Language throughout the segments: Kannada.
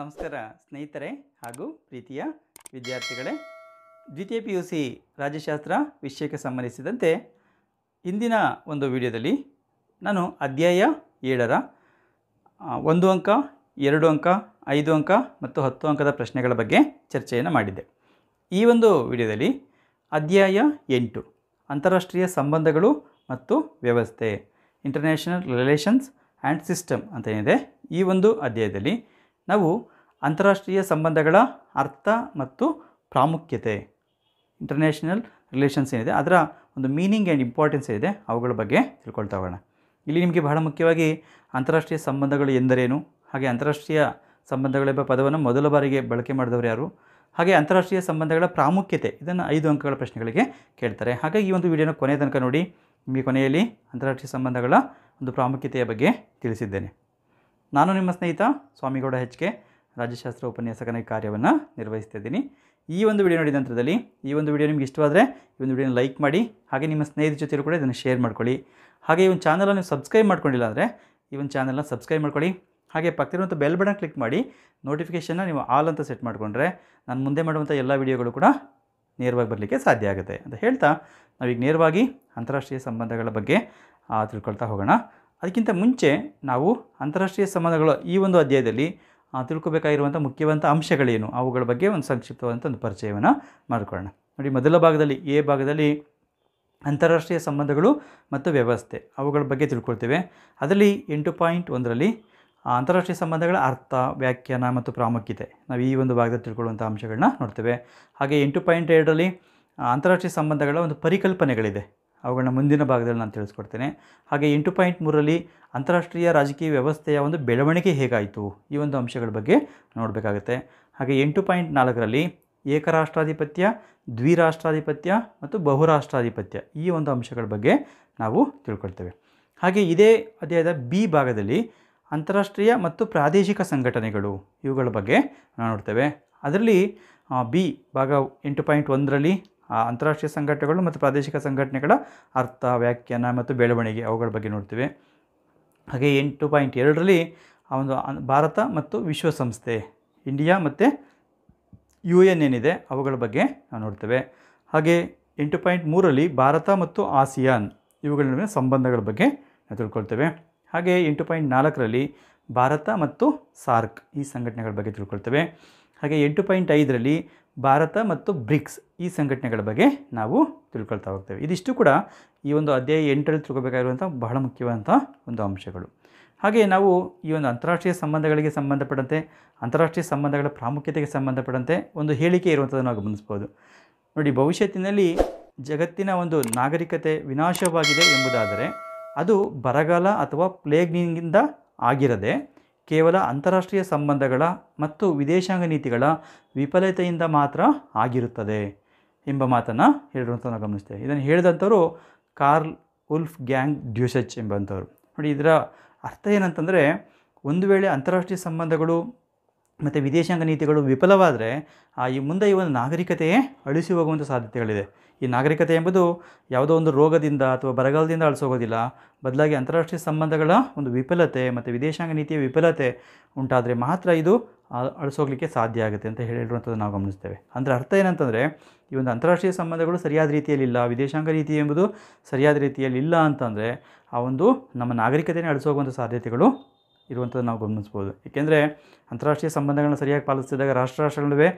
ನಮಸ್ಕಾರ ಸ್ನೇಹಿತರೆ ಹಾಗೂ ಪ್ರೀತಿಯ ವಿದ್ಯಾರ್ಥಿಗಳೇ ದ್ವಿತೀಯ ಪಿ ಯು ಸಿ ರಾಜ್ಯಶಾಸ್ತ್ರ ವಿಷಯಕ್ಕೆ ಸಂಬಂಧಿಸಿದಂತೆ ಇಂದಿನ ಒಂದು ವಿಡಿಯೋದಲ್ಲಿ ನಾನು ಅಧ್ಯಾಯ ಏಳರ ಒಂದು ಅಂಕ ಎರಡು ಅಂಕ ಐದು ಅಂಕ ಮತ್ತು ಹತ್ತು ಅಂಕದ ಪ್ರಶ್ನೆಗಳ ಬಗ್ಗೆ ಚರ್ಚೆಯನ್ನು ಮಾಡಿದ್ದೆ ಈ ಒಂದು ವಿಡಿಯೋದಲ್ಲಿ ಅಧ್ಯಾಯ ಎಂಟು ಅಂತಾರಾಷ್ಟ್ರೀಯ ಸಂಬಂಧಗಳು ಮತ್ತು ವ್ಯವಸ್ಥೆ ಇಂಟರ್ನ್ಯಾಷನಲ್ ರಿಲೇಷನ್ಸ್ ಆ್ಯಂಡ್ ಸಿಸ್ಟಮ್ ಅಂತ ಏನಿದೆ ಈ ಒಂದು ಅಧ್ಯಾಯದಲ್ಲಿ ನಾವು ಅಂತಾರಾಷ್ಟ್ರೀಯ ಸಂಬಂಧಗಳ ಅರ್ಥ ಮತ್ತು ಪ್ರಾಮುಖ್ಯತೆ ಇಂಟರ್ನ್ಯಾಷನಲ್ ರಿಲೇಷನ್ಸ್ ಏನಿದೆ ಅದರ ಒಂದು ಮೀನಿಂಗ್ ಆ್ಯಂಡ್ ಇಂಪಾರ್ಟೆನ್ಸ್ ಏನಿದೆ ಅವುಗಳ ಬಗ್ಗೆ ತಿಳ್ಕೊಳ್ತಾ ಹೋಗೋಣ ಇಲ್ಲಿ ನಿಮಗೆ ಬಹಳ ಮುಖ್ಯವಾಗಿ ಅಂತಾರಾಷ್ಟ್ರೀಯ ಸಂಬಂಧಗಳು ಎಂದರೇನು ಹಾಗೆ ಅಂತಾರಾಷ್ಟ್ರೀಯ ಸಂಬಂಧಗಳೆಂಬ ಪದವನ್ನು ಮೊದಲ ಬಾರಿಗೆ ಬಳಕೆ ಮಾಡಿದವರು ಯಾರು ಹಾಗೆ ಅಂತಾರಾಷ್ಟ್ರೀಯ ಸಂಬಂಧಗಳ ಪ್ರಾಮುಖ್ಯತೆ ಇದನ್ನು ಐದು ಅಂಕಗಳ ಪ್ರಶ್ನೆಗಳಿಗೆ ಕೇಳ್ತಾರೆ ಹಾಗಾಗಿ ಈ ಒಂದು ವಿಡಿಯೋನ ಕೊನೆಯ ತನಕ ನೋಡಿ ನಿಮಗೆ ಕೊನೆಯಲ್ಲಿ ಅಂತಾರಾಷ್ಟ್ರೀಯ ಸಂಬಂಧಗಳ ಒಂದು ಪ್ರಾಮುಖ್ಯತೆಯ ಬಗ್ಗೆ ತಿಳಿಸಿದ್ದೇನೆ ನಾನು ನಿಮ್ಮ ಸ್ನೇಹಿತ ಸ್ವಾಮಿಗೌಡ ಹೆಚ್ ಕೆ ರಾಜ್ಯಶಾಸ್ತ್ರ ಉಪನ್ಯಾಸಕನಾಗಿ ಕಾರ್ಯವನ್ನು ನಿರ್ವಹಿಸ್ತಾ ಇದ್ದೀನಿ ಈ ಒಂದು ವಿಡಿಯೋ ನೋಡಿದ ನಂತರದಲ್ಲಿ ಈ ಒಂದು ವಿಡಿಯೋ ನಿಮ್ಗೆ ಇಷ್ಟವಾದರೆ ಈ ಒಂದು ವಿಡಿಯೋನ ಲೈಕ್ ಮಾಡಿ ಹಾಗೆ ನಿಮ್ಮ ಸ್ನೇಹಿತರ ಜೊತೆ ಕೂಡ ಇದನ್ನು ಶೇರ್ ಮಾಡ್ಕೊಳ್ಳಿ ಹಾಗೆ ಈ ಒಂದು ಚಾನಲನ್ನು ನೀವು ಸಬ್ಸ್ಕ್ರೈಬ್ ಮಾಡ್ಕೊಂಡಿಲ್ಲ ಅಂದರೆ ಈ ಒಂದು ಚಾನಲ್ನ ಸಬ್ಸ್ಕ್ರೈಬ್ ಮಾಡ್ಕೊಳ್ಳಿ ಹಾಗೆ ಪಕ್ಕದಿರುವಂಥ ಬೆಲ್ ಬಟನ್ ಕ್ಲಿಕ್ ಮಾಡಿ ನೋಟಿಫಿಕೇಷನ್ನ ನೀವು ಆಲ್ ಅಂತ ಸೆಟ್ ಮಾಡಿಕೊಂಡ್ರೆ ನಾನು ಮುಂದೆ ಮಾಡುವಂಥ ಎಲ್ಲ ವಿಡಿಯೋಗಳು ಕೂಡ ನೇರವಾಗಿ ಬರಲಿಕ್ಕೆ ಸಾಧ್ಯ ಆಗುತ್ತೆ ಅಂತ ಹೇಳ್ತಾ ನಾವೀಗ ನೇರವಾಗಿ ಅಂತಾರಾಷ್ಟ್ರೀಯ ಸಂಬಂಧಗಳ ಬಗ್ಗೆ ತಿಳ್ಕೊಳ್ತಾ ಹೋಗೋಣ ಅದಕ್ಕಿಂತ ಮುಂಚೆ ನಾವು ಅಂತಾರಾಷ್ಟ್ರೀಯ ಸಂಬಂಧಗಳು ಈ ಒಂದು ಅಧ್ಯಾಯದಲ್ಲಿ ತಿಳ್ಕೊಬೇಕಾಗಿರುವಂಥ ಮುಖ್ಯವಂತ ಅಂಶಗಳೇನು ಅವುಗಳ ಬಗ್ಗೆ ಒಂದು ಸಂಕ್ಷಿಪ್ತವಾದಂಥ ಒಂದು ಪರಿಚಯವನ್ನು ಮಾಡಿಕೊಳ್ಳೋಣ ನೋಡಿ ಮೊದಲ ಭಾಗದಲ್ಲಿ ಎ ಭಾಗದಲ್ಲಿ ಅಂತಾರಾಷ್ಟ್ರೀಯ ಸಂಬಂಧಗಳು ಮತ್ತು ವ್ಯವಸ್ಥೆ ಅವುಗಳ ಬಗ್ಗೆ ತಿಳ್ಕೊಳ್ತೇವೆ ಅದರಲ್ಲಿ ಎಂಟು ಪಾಯಿಂಟ್ ಒಂದರಲ್ಲಿ ಅಂತಾರಾಷ್ಟ್ರೀಯ ಸಂಬಂಧಗಳ ಅರ್ಥ ವ್ಯಾಖ್ಯಾನ ಮತ್ತು ಪ್ರಾಮುಖ್ಯತೆ ನಾವು ಈ ಒಂದು ಭಾಗದಲ್ಲಿ ತಿಳ್ಕೊಳ್ಳುವಂಥ ಅಂಶಗಳನ್ನ ನೋಡ್ತೇವೆ ಹಾಗೆ ಎಂಟು ಪಾಯಿಂಟ್ ಎರಡರಲ್ಲಿ ಅಂತಾರಾಷ್ಟ್ರೀಯ ಸಂಬಂಧಗಳ ಒಂದು ಪರಿಕಲ್ಪನೆಗಳಿದೆ ಅವುಗಳನ್ನ ಮುಂದಿನ ಭಾಗದಲ್ಲಿ ನಾನು ತಿಳಿಸ್ಕೊಡ್ತೇನೆ ಹಾಗೆ ಎಂಟು ಪಾಯಿಂಟ್ ಮೂರರಲ್ಲಿ ಅಂತಾರಾಷ್ಟ್ರೀಯ ರಾಜಕೀಯ ವ್ಯವಸ್ಥೆಯ ಒಂದು ಬೆಳವಣಿಗೆ ಹೇಗಾಯಿತು ಈ ಒಂದು ಅಂಶಗಳ ಬಗ್ಗೆ ನೋಡಬೇಕಾಗುತ್ತೆ ಹಾಗೆ ಎಂಟು ಪಾಯಿಂಟ್ ನಾಲ್ಕರಲ್ಲಿ ಏಕರಾಷ್ಟ್ರಾಧಿಪತ್ಯ ದ್ವಿರಾಷ್ಟ್ರಾಧಿಪತ್ಯ ಮತ್ತು ಬಹುರಾಷ್ಟ್ರಾಧಿಪತ್ಯ ಈ ಒಂದು ಅಂಶಗಳ ಬಗ್ಗೆ ನಾವು ತಿಳ್ಕೊಳ್ತೇವೆ ಹಾಗೆ ಇದೇ ಅಧ್ಯಾಯದ ಬಿ ಭಾಗದಲ್ಲಿ ಅಂತಾರಾಷ್ಟ್ರೀಯ ಮತ್ತು ಪ್ರಾದೇಶಿಕ ಸಂಘಟನೆಗಳು ಇವುಗಳ ಬಗ್ಗೆ ನಾವು ನೋಡ್ತೇವೆ ಅದರಲ್ಲಿ ಬಿ ಭಾಗ ಎಂಟು ಪಾಯಿಂಟ್ ಒಂದರಲ್ಲಿ ಅಂತಾರಾಷ್ಟ್ರೀಯ ಸಂಘಟನೆಗಳು ಮತ್ತು ಪ್ರಾದೇಶಿಕ ಸಂಘಟನೆಗಳ ಅರ್ಥ ವ್ಯಾಖ್ಯಾನ ಮತ್ತು ಬೆಳವಣಿಗೆ ಅವುಗಳ ಬಗ್ಗೆ ನೋಡ್ತೇವೆ ಹಾಗೆ ಎಂಟು ಪಾಯಿಂಟ್ ಎರಡರಲ್ಲಿ ಆ ಒಂದು ಭಾರತ ಮತ್ತು ವಿಶ್ವಸಂಸ್ಥೆ ಇಂಡಿಯಾ ಮತ್ತು ಯು ಎನ್ ಏನಿದೆ ಅವುಗಳ ಬಗ್ಗೆ ನಾವು ನೋಡ್ತೇವೆ ಹಾಗೆ ಎಂಟು ಪಾಯಿಂಟ್ ಮೂರಲ್ಲಿ ಭಾರತ ಮತ್ತು ಆಸಿಯಾನ್ ಇವುಗಳ ನಡುವಿನ ಸಂಬಂಧಗಳ ಬಗ್ಗೆ ನಾವು ತಿಳ್ಕೊಳ್ತೇವೆ ಹಾಗೆ ಎಂಟು ಪಾಯಿಂಟ್ ನಾಲ್ಕರಲ್ಲಿ ಭಾರತ ಮತ್ತು ಸಾರ್ಕ್ ಈ ಸಂಘಟನೆಗಳ ಬಗ್ಗೆ ತಿಳ್ಕೊಳ್ತೇವೆ ಹಾಗೆ ಎಂಟು ಪಾಯಿಂಟ್ ಐದರಲ್ಲಿ ಭಾರತ ಮತ್ತು ಬ್ರಿಕ್ಸ್ ಈ ಸಂಘಟನೆಗಳ ಬಗ್ಗೆ ನಾವು ತಿಳ್ಕೊಳ್ತಾ ಹೋಗ್ತೇವೆ ಇದಿಷ್ಟು ಕೂಡ ಈ ಒಂದು ಅಧ್ಯಾಯ ಎಂಟರಲ್ಲಿ ತಿಳ್ಕೊಬೇಕಾಗಿರುವಂಥ ಬಹಳ ಮುಖ್ಯವಾದಂಥ ಒಂದು ಅಂಶಗಳು ಹಾಗೆ ನಾವು ಈ ಒಂದು ಅಂತಾರಾಷ್ಟ್ರೀಯ ಸಂಬಂಧಗಳಿಗೆ ಸಂಬಂಧಪಟ್ಟಂತೆ ಅಂತಾರಾಷ್ಟ್ರೀಯ ಸಂಬಂಧಗಳ ಪ್ರಾಮುಖ್ಯತೆಗೆ ಸಂಬಂಧಪಟ್ಟಂತೆ ಒಂದು ಹೇಳಿಕೆ ಇರುವಂಥದ್ದನ್ನು ನಾವು ಗಮನಿಸ್ಬೋದು ನೋಡಿ ಭವಿಷ್ಯತ್ತಿನಲ್ಲಿ ಜಗತ್ತಿನ ಒಂದು ನಾಗರಿಕತೆ ವಿನಾಶವಾಗಿದೆ ಎಂಬುದಾದರೆ ಅದು ಬರಗಾಲ ಅಥವಾ ಪ್ಲೇಗ್ನಿಂದ ಆಗಿರದೆ ಕೇವಲ ಅಂತಾರಾಷ್ಟ್ರೀಯ ಸಂಬಂಧಗಳ ಮತ್ತು ವಿದೇಶಾಂಗ ನೀತಿಗಳ ವಿಫಲತೆಯಿಂದ ಮಾತ್ರ ಆಗಿರುತ್ತದೆ ಎಂಬ ಮಾತನ್ನು ಹೇಳಿರುವಂಥ ನಾವು ಗಮನಿಸ್ತೇವೆ ಇದನ್ನು ಹೇಳಿದಂಥವರು ಕಾರ್ಲ್ ಉಲ್ಫ್ ಗ್ಯಾಂಗ್ ಡ್ಯೂಸೆಚ್ ಎಂಬಂಥವ್ರು ನೋಡಿ ಇದರ ಅರ್ಥ ಏನಂತಂದರೆ ಒಂದು ವೇಳೆ ಅಂತಾರಾಷ್ಟ್ರೀಯ ಸಂಬಂಧಗಳು ಮತ್ತು ವಿದೇಶಾಂಗ ನೀತಿಗಳು ವಿಫಲವಾದರೆ ಆ ಈ ಮುಂದೆ ಈ ಒಂದು ನಾಗರಿಕತೆಯೇ ಅಳಿಸಿ ಹೋಗುವಂಥ ಸಾಧ್ಯತೆಗಳಿದೆ ಈ ನಾಗರಿಕತೆ ಎಂಬುದು ಯಾವುದೋ ಒಂದು ರೋಗದಿಂದ ಅಥವಾ ಬರಗಾಲದಿಂದ ಅಳಿಸೋಗೋದಿಲ್ಲ ಬದಲಾಗಿ ಅಂತಾರಾಷ್ಟ್ರೀಯ ಸಂಬಂಧಗಳ ಒಂದು ವಿಫಲತೆ ಮತ್ತು ವಿದೇಶಾಂಗ ನೀತಿಯ ವಿಫಲತೆ ಉಂಟಾದರೆ ಮಾತ್ರ ಇದು ಅಳಿಸೋಗ್ಲಿಕ್ಕೆ ಸಾಧ್ಯ ಆಗುತ್ತೆ ಅಂತ ಹೇಳಿರುವಂಥದ್ದು ನಾವು ಗಮನಿಸ್ತೇವೆ ಅಂದರೆ ಅರ್ಥ ಏನಂತಂದರೆ ಈ ಒಂದು ಅಂತಾರಾಷ್ಟ್ರೀಯ ಸಂಬಂಧಗಳು ಸರಿಯಾದ ರೀತಿಯಲ್ಲಿಲ್ಲ ವಿದೇಶಾಂಗ ನೀತಿ ಎಂಬುದು ಸರಿಯಾದ ರೀತಿಯಲ್ಲಿ ಇಲ್ಲ ಅಂತಂದರೆ ಆ ಒಂದು ನಮ್ಮ ನಾಗರಿಕತೆಯನ್ನು ಅಳಿಸೋಗುವಂಥ ಸಾಧ್ಯತೆಗಳು ಇರುವಂಥದ್ದು ನಾವು ಗಮನಿಸ್ಬೋದು ಏಕೆಂದರೆ ಅಂತಾರಾಷ್ಟ್ರೀಯ ಸಂಬಂಧಗಳನ್ನ ಸರಿಯಾಗಿ ಪಾಲಿಸ್ತಿದ್ದಾಗ ರಾಷ್ಟ್ರ ನಡುವೆ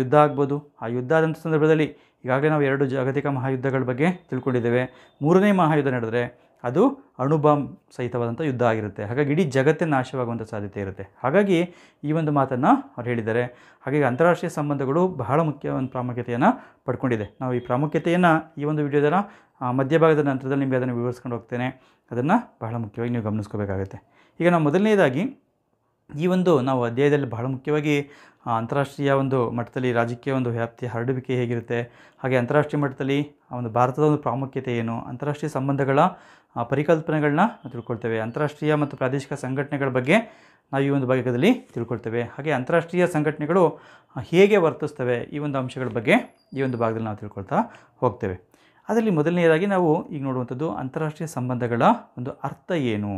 ಯುದ್ಧ ಆಗ್ಬೋದು ಆ ಯುದ್ಧ ಆದಂಥ ಸಂದರ್ಭದಲ್ಲಿ ಈಗಾಗಲೇ ನಾವು ಎರಡು ಜಾಗತಿಕ ಮಹಾಯುದ್ಧಗಳ ಬಗ್ಗೆ ತಿಳ್ಕೊಂಡಿದ್ದೇವೆ ಮೂರನೇ ಮಹಾಯುದ್ಧ ನಡೆದರೆ ಅದು ಅಣುಬಾಂಬ್ ಸಹಿತವಾದಂಥ ಯುದ್ಧ ಆಗಿರುತ್ತೆ ಹಾಗಾಗಿ ಇಡೀ ಜಗತ್ತೇ ನಾಶವಾಗುವಂಥ ಸಾಧ್ಯತೆ ಇರುತ್ತೆ ಹಾಗಾಗಿ ಈ ಒಂದು ಮಾತನ್ನು ಅವ್ರು ಹೇಳಿದ್ದಾರೆ ಹಾಗಾಗಿ ಅಂತಾರಾಷ್ಟ್ರೀಯ ಸಂಬಂಧಗಳು ಬಹಳ ಮುಖ್ಯ ಒಂದು ಪ್ರಾಮುಖ್ಯತೆಯನ್ನು ಪಡ್ಕೊಂಡಿದೆ ನಾವು ಈ ಪ್ರಾಮುಖ್ಯತೆಯನ್ನು ಈ ಒಂದು ವಿಡಿಯೋದ ಮಧ್ಯಭಾಗದ ನಂತರದಲ್ಲಿ ನಿಮಗೆ ಅದನ್ನು ವಿವರಿಸ್ಕೊಂಡು ಹೋಗ್ತೇನೆ ಅದನ್ನು ಬಹಳ ಮುಖ್ಯವಾಗಿ ನೀವು ಗಮನಿಸ್ಕೋಬೇಕಾಗುತ್ತೆ ಈಗ ನಾವು ಮೊದಲನೇದಾಗಿ ಈ ಒಂದು ನಾವು ಅಧ್ಯಾಯದಲ್ಲಿ ಬಹಳ ಮುಖ್ಯವಾಗಿ ಅಂತಾರಾಷ್ಟ್ರೀಯ ಒಂದು ಮಟ್ಟದಲ್ಲಿ ರಾಜಕೀಯ ಒಂದು ವ್ಯಾಪ್ತಿ ಹರಡುವಿಕೆ ಹೇಗಿರುತ್ತೆ ಹಾಗೆ ಅಂತಾರಾಷ್ಟ್ರೀಯ ಮಟ್ಟದಲ್ಲಿ ಒಂದು ಭಾರತದ ಒಂದು ಪ್ರಾಮುಖ್ಯತೆ ಏನು ಅಂತಾರಾಷ್ಟ್ರೀಯ ಸಂಬಂಧಗಳ ಪರಿಕಲ್ಪನೆಗಳನ್ನ ತಿಳ್ಕೊಳ್ತೇವೆ ಅಂತಾರಾಷ್ಟ್ರೀಯ ಮತ್ತು ಪ್ರಾದೇಶಿಕ ಸಂಘಟನೆಗಳ ಬಗ್ಗೆ ನಾವು ಈ ಒಂದು ಭಾಗದಲ್ಲಿ ತಿಳ್ಕೊಳ್ತೇವೆ ಹಾಗೆ ಅಂತಾರಾಷ್ಟ್ರೀಯ ಸಂಘಟನೆಗಳು ಹೇಗೆ ವರ್ತಿಸ್ತವೆ ಈ ಒಂದು ಅಂಶಗಳ ಬಗ್ಗೆ ಈ ಒಂದು ಭಾಗದಲ್ಲಿ ನಾವು ತಿಳ್ಕೊಳ್ತಾ ಹೋಗ್ತೇವೆ ಅದರಲ್ಲಿ ಮೊದಲನೆಯದಾಗಿ ನಾವು ಈಗ ನೋಡುವಂಥದ್ದು ಅಂತಾರಾಷ್ಟ್ರೀಯ ಸಂಬಂಧಗಳ ಒಂದು ಅರ್ಥ ಏನು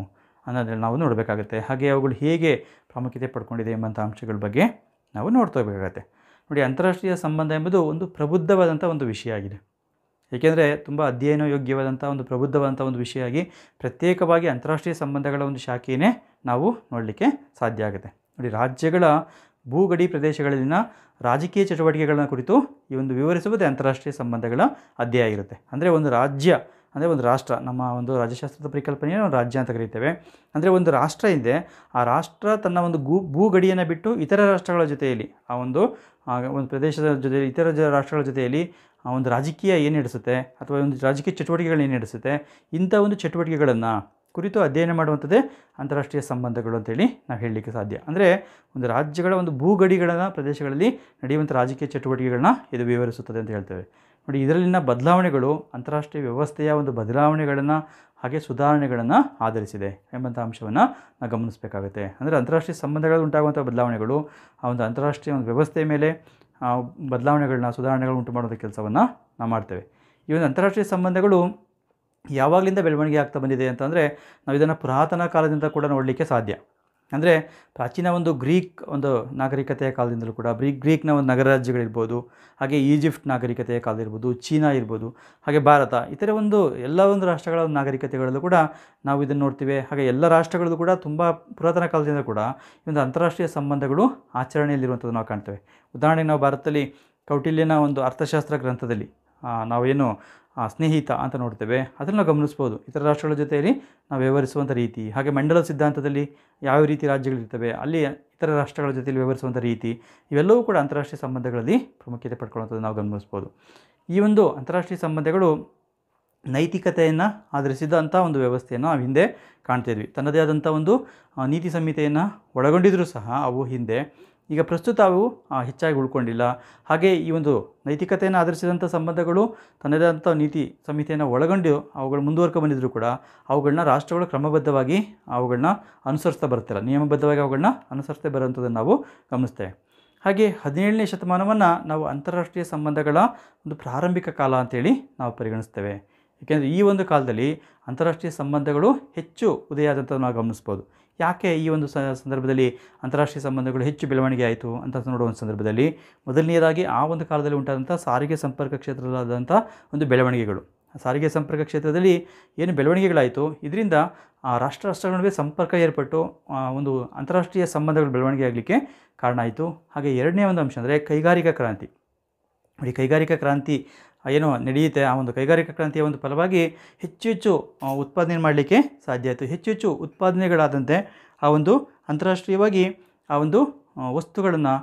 ಅನ್ನೋದ್ರಲ್ಲಿ ನಾವು ನೋಡಬೇಕಾಗುತ್ತೆ ಹಾಗೆ ಅವುಗಳು ಹೇಗೆ ಪ್ರಾಮುಖ್ಯತೆ ಪಡ್ಕೊಂಡಿದೆ ಎಂಬಂಥ ಅಂಶಗಳ ಬಗ್ಗೆ ನಾವು ಹೋಗಬೇಕಾಗುತ್ತೆ ನೋಡಿ ಅಂತಾರಾಷ್ಟ್ರೀಯ ಸಂಬಂಧ ಎಂಬುದು ಒಂದು ಪ್ರಬುದ್ಧವಾದಂಥ ಒಂದು ವಿಷಯ ಆಗಿದೆ ಏಕೆಂದರೆ ತುಂಬ ಅಧ್ಯಯನ ಯೋಗ್ಯವಾದಂಥ ಒಂದು ಪ್ರಬುದ್ಧವಾದಂಥ ಒಂದು ವಿಷಯ ಆಗಿ ಪ್ರತ್ಯೇಕವಾಗಿ ಅಂತಾರಾಷ್ಟ್ರೀಯ ಸಂಬಂಧಗಳ ಒಂದು ಶಾಖೆಯೇ ನಾವು ನೋಡಲಿಕ್ಕೆ ಸಾಧ್ಯ ಆಗುತ್ತೆ ನೋಡಿ ರಾಜ್ಯಗಳ ಭೂಗಡಿ ಪ್ರದೇಶಗಳಲ್ಲಿನ ರಾಜಕೀಯ ಚಟುವಟಿಕೆಗಳನ್ನ ಕುರಿತು ಈ ಒಂದು ವಿವರಿಸುವುದೇ ಅಂತಾರಾಷ್ಟ್ರೀಯ ಸಂಬಂಧಗಳ ಅಧ್ಯಯ ಇರುತ್ತೆ ಅಂದರೆ ಒಂದು ರಾಜ್ಯ ಅಂದರೆ ಒಂದು ರಾಷ್ಟ್ರ ನಮ್ಮ ಒಂದು ರಾಜ್ಯಶಾಸ್ತ್ರದ ಪರಿಕಲ್ಪನೆಯನ್ನು ನಾವು ರಾಜ್ಯ ಅಂತ ಕರೀತೇವೆ ಅಂದರೆ ಒಂದು ರಾಷ್ಟ್ರ ಇದೆ ಆ ರಾಷ್ಟ್ರ ತನ್ನ ಒಂದು ಭೂ ಭೂಗಡಿಯನ್ನು ಬಿಟ್ಟು ಇತರ ರಾಷ್ಟ್ರಗಳ ಜೊತೆಯಲ್ಲಿ ಆ ಒಂದು ಒಂದು ಪ್ರದೇಶದ ಜೊತೆ ಇತರ ರಾಷ್ಟ್ರಗಳ ಜೊತೆಯಲ್ಲಿ ಆ ಒಂದು ರಾಜಕೀಯ ಏನು ನಡೆಸುತ್ತೆ ಅಥವಾ ಒಂದು ರಾಜಕೀಯ ಚಟುವಟಿಕೆಗಳು ಏನು ನಡೆಸುತ್ತೆ ಇಂಥ ಒಂದು ಚಟುವಟಿಕೆಗಳನ್ನು ಕುರಿತು ಅಧ್ಯಯನ ಮಾಡುವಂಥದ್ದೇ ಅಂತಾರಾಷ್ಟ್ರೀಯ ಸಂಬಂಧಗಳು ಅಂತೇಳಿ ನಾವು ಹೇಳಲಿಕ್ಕೆ ಸಾಧ್ಯ ಅಂದರೆ ಒಂದು ರಾಜ್ಯಗಳ ಒಂದು ಭೂಗಡಿಗಳನ್ನು ಪ್ರದೇಶಗಳಲ್ಲಿ ನಡೆಯುವಂಥ ರಾಜಕೀಯ ಚಟುವಟಿಕೆಗಳನ್ನ ಇದು ವಿವರಿಸುತ್ತದೆ ಅಂತ ಹೇಳ್ತೇವೆ ನೋಡಿ ಇದರಲ್ಲಿನ ಬದಲಾವಣೆಗಳು ಅಂತಾರಾಷ್ಟ್ರೀಯ ವ್ಯವಸ್ಥೆಯ ಒಂದು ಬದಲಾವಣೆಗಳನ್ನು ಹಾಗೆ ಸುಧಾರಣೆಗಳನ್ನು ಆಧರಿಸಿದೆ ಎಂಬಂಥ ಅಂಶವನ್ನು ನಾವು ಗಮನಿಸಬೇಕಾಗುತ್ತೆ ಅಂದರೆ ಅಂತಾರಾಷ್ಟ್ರೀಯ ಸಂಬಂಧಗಳಲ್ಲಿ ಉಂಟಾಗುವಂಥ ಬದಲಾವಣೆಗಳು ಆ ಒಂದು ಅಂತಾರಾಷ್ಟ್ರೀಯ ಒಂದು ವ್ಯವಸ್ಥೆಯ ಮೇಲೆ ಬದಲಾವಣೆಗಳನ್ನ ಸುಧಾರಣೆಗಳು ಉಂಟು ಮಾಡುವಂಥ ಕೆಲಸವನ್ನು ನಾವು ಮಾಡ್ತೇವೆ ಈ ಒಂದು ಅಂತಾರಾಷ್ಟ್ರೀಯ ಸಂಬಂಧಗಳು ಯಾವಾಗಲಿಂದ ಬೆಳವಣಿಗೆ ಆಗ್ತಾ ಬಂದಿದೆ ಅಂತಂದರೆ ನಾವು ಇದನ್ನು ಪುರಾತನ ಕಾಲದಿಂದ ಕೂಡ ನೋಡಲಿಕ್ಕೆ ಸಾಧ್ಯ ಅಂದರೆ ಪ್ರಾಚೀನ ಒಂದು ಗ್ರೀಕ್ ಒಂದು ನಾಗರಿಕತೆಯ ಕಾಲದಿಂದಲೂ ಕೂಡ ಬ್ರೀಕ್ ಗ್ರೀಕ್ನ ಒಂದು ನಗರ ರಾಜ್ಯಗಳಿರ್ಬೋದು ಹಾಗೆ ಈಜಿಪ್ಟ್ ನಾಗರಿಕತೆಯ ಕಾಲದಿರ್ಬೋದು ಚೀನಾ ಇರ್ಬೋದು ಹಾಗೆ ಭಾರತ ಇತರೆ ಒಂದು ಎಲ್ಲ ಒಂದು ರಾಷ್ಟ್ರಗಳ ಒಂದು ನಾಗರಿಕತೆಗಳಲ್ಲೂ ಕೂಡ ನಾವು ಇದನ್ನು ನೋಡ್ತೀವಿ ಹಾಗೆ ಎಲ್ಲ ರಾಷ್ಟ್ರಗಳಲ್ಲೂ ಕೂಡ ತುಂಬ ಪುರಾತನ ಕಾಲದಿಂದ ಕೂಡ ಈ ಒಂದು ಅಂತಾರಾಷ್ಟ್ರೀಯ ಸಂಬಂಧಗಳು ಆಚರಣೆಯಲ್ಲಿರುವಂಥದ್ದು ನಾವು ಕಾಣ್ತೇವೆ ಉದಾಹರಣೆಗೆ ನಾವು ಭಾರತದಲ್ಲಿ ಕೌಟಿಲ್ಯನ ಒಂದು ಅರ್ಥಶಾಸ್ತ್ರ ಗ್ರಂಥದಲ್ಲಿ ನಾವೇನು ಸ್ನೇಹಿತ ಅಂತ ನೋಡ್ತೇವೆ ಅದನ್ನು ನಾವು ಗಮನಿಸ್ಬೋದು ಇತರ ರಾಷ್ಟ್ರಗಳ ಜೊತೆಯಲ್ಲಿ ನಾವು ವ್ಯವಹರಿಸುವಂಥ ರೀತಿ ಹಾಗೆ ಮಂಡಲ ಸಿದ್ಧಾಂತದಲ್ಲಿ ಯಾವ ರೀತಿ ರಾಜ್ಯಗಳಿರ್ತವೆ ಅಲ್ಲಿ ಇತರ ರಾಷ್ಟ್ರಗಳ ಜೊತೆಯಲ್ಲಿ ವ್ಯವಹರಿಸುವಂಥ ರೀತಿ ಇವೆಲ್ಲವೂ ಕೂಡ ಅಂತಾರಾಷ್ಟ್ರೀಯ ಸಂಬಂಧಗಳಲ್ಲಿ ಪ್ರಾಮುಖ್ಯತೆ ಪಡ್ಕೊಳ್ಳುವಂಥದ್ದು ನಾವು ಗಮನಿಸ್ಬೋದು ಈ ಒಂದು ಅಂತಾರಾಷ್ಟ್ರೀಯ ಸಂಬಂಧಗಳು ನೈತಿಕತೆಯನ್ನು ಆಧರಿಸಿದಂಥ ಒಂದು ವ್ಯವಸ್ಥೆಯನ್ನು ನಾವು ಹಿಂದೆ ಕಾಣ್ತಿದ್ವಿ ತನ್ನದೇ ಆದಂಥ ಒಂದು ನೀತಿ ಸಂಹಿತೆಯನ್ನು ಒಳಗೊಂಡಿದ್ದರೂ ಸಹ ಅವು ಹಿಂದೆ ಈಗ ಪ್ರಸ್ತುತ ಅವು ಹೆಚ್ಚಾಗಿ ಉಳ್ಕೊಂಡಿಲ್ಲ ಹಾಗೆ ಈ ಒಂದು ನೈತಿಕತೆಯನ್ನು ಆಧರಿಸಿದಂಥ ಸಂಬಂಧಗಳು ತನ್ನದೇ ಆದಂಥ ನೀತಿ ಸಂಹಿತೆಯನ್ನು ಒಳಗೊಂಡು ಅವುಗಳು ಮುಂದುವರ್ಕ ಬಂದಿದ್ದರೂ ಕೂಡ ಅವುಗಳನ್ನ ರಾಷ್ಟ್ರಗಳು ಕ್ರಮಬದ್ಧವಾಗಿ ಅವುಗಳನ್ನ ಅನುಸರಿಸ್ತಾ ಬರ್ತಿಲ್ಲ ನಿಯಮಬದ್ಧವಾಗಿ ಅವುಗಳನ್ನ ಅನುಸರಿಸ್ತಾ ಬರುವಂಥದ್ದನ್ನು ನಾವು ಗಮನಿಸ್ತೇವೆ ಹಾಗೆ ಹದಿನೇಳನೇ ಶತಮಾನವನ್ನು ನಾವು ಅಂತಾರಾಷ್ಟ್ರೀಯ ಸಂಬಂಧಗಳ ಒಂದು ಪ್ರಾರಂಭಿಕ ಕಾಲ ಅಂತೇಳಿ ನಾವು ಪರಿಗಣಿಸ್ತೇವೆ ಏಕೆಂದರೆ ಈ ಒಂದು ಕಾಲದಲ್ಲಿ ಅಂತಾರಾಷ್ಟ್ರೀಯ ಸಂಬಂಧಗಳು ಹೆಚ್ಚು ಉದಯ ಆದಂಥದ್ದು ನಾವು ಗಮನಿಸ್ಬೋದು ಯಾಕೆ ಈ ಒಂದು ಸಂದರ್ಭದಲ್ಲಿ ಅಂತಾರಾಷ್ಟ್ರೀಯ ಸಂಬಂಧಗಳು ಹೆಚ್ಚು ಬೆಳವಣಿಗೆ ಆಯಿತು ಅಂತ ನೋಡುವ ಸಂದರ್ಭದಲ್ಲಿ ಮೊದಲನೆಯದಾಗಿ ಆ ಒಂದು ಕಾಲದಲ್ಲಿ ಉಂಟಾದಂಥ ಸಾರಿಗೆ ಸಂಪರ್ಕ ಕ್ಷೇತ್ರದಲ್ಲಾದಂಥ ಒಂದು ಬೆಳವಣಿಗೆಗಳು ಸಾರಿಗೆ ಸಂಪರ್ಕ ಕ್ಷೇತ್ರದಲ್ಲಿ ಏನು ಬೆಳವಣಿಗೆಗಳಾಯಿತು ಇದರಿಂದ ಆ ರಾಷ್ಟ್ರ ರಾಷ್ಟ್ರಗಳ ನಡುವೆ ಸಂಪರ್ಕ ಏರ್ಪಟ್ಟು ಒಂದು ಅಂತಾರಾಷ್ಟ್ರೀಯ ಸಂಬಂಧಗಳು ಬೆಳವಣಿಗೆ ಆಗಲಿಕ್ಕೆ ಕಾರಣ ಆಯಿತು ಹಾಗೆ ಎರಡನೇ ಒಂದು ಅಂಶ ಅಂದರೆ ಕೈಗಾರಿಕಾ ಕ್ರಾಂತಿ ನೋಡಿ ಕೈಗಾರಿಕಾ ಕ್ರಾಂತಿ ಏನು ನಡೆಯುತ್ತೆ ಆ ಒಂದು ಕೈಗಾರಿಕಾ ಕ್ರಾಂತಿಯ ಒಂದು ಫಲವಾಗಿ ಹೆಚ್ಚು ಹೆಚ್ಚು ಉತ್ಪಾದನೆ ಮಾಡಲಿಕ್ಕೆ ಸಾಧ್ಯ ಆಯಿತು ಹೆಚ್ಚು ಹೆಚ್ಚು ಉತ್ಪಾದನೆಗಳಾದಂತೆ ಆ ಒಂದು ಅಂತಾರಾಷ್ಟ್ರೀಯವಾಗಿ ಆ ಒಂದು ವಸ್ತುಗಳನ್ನು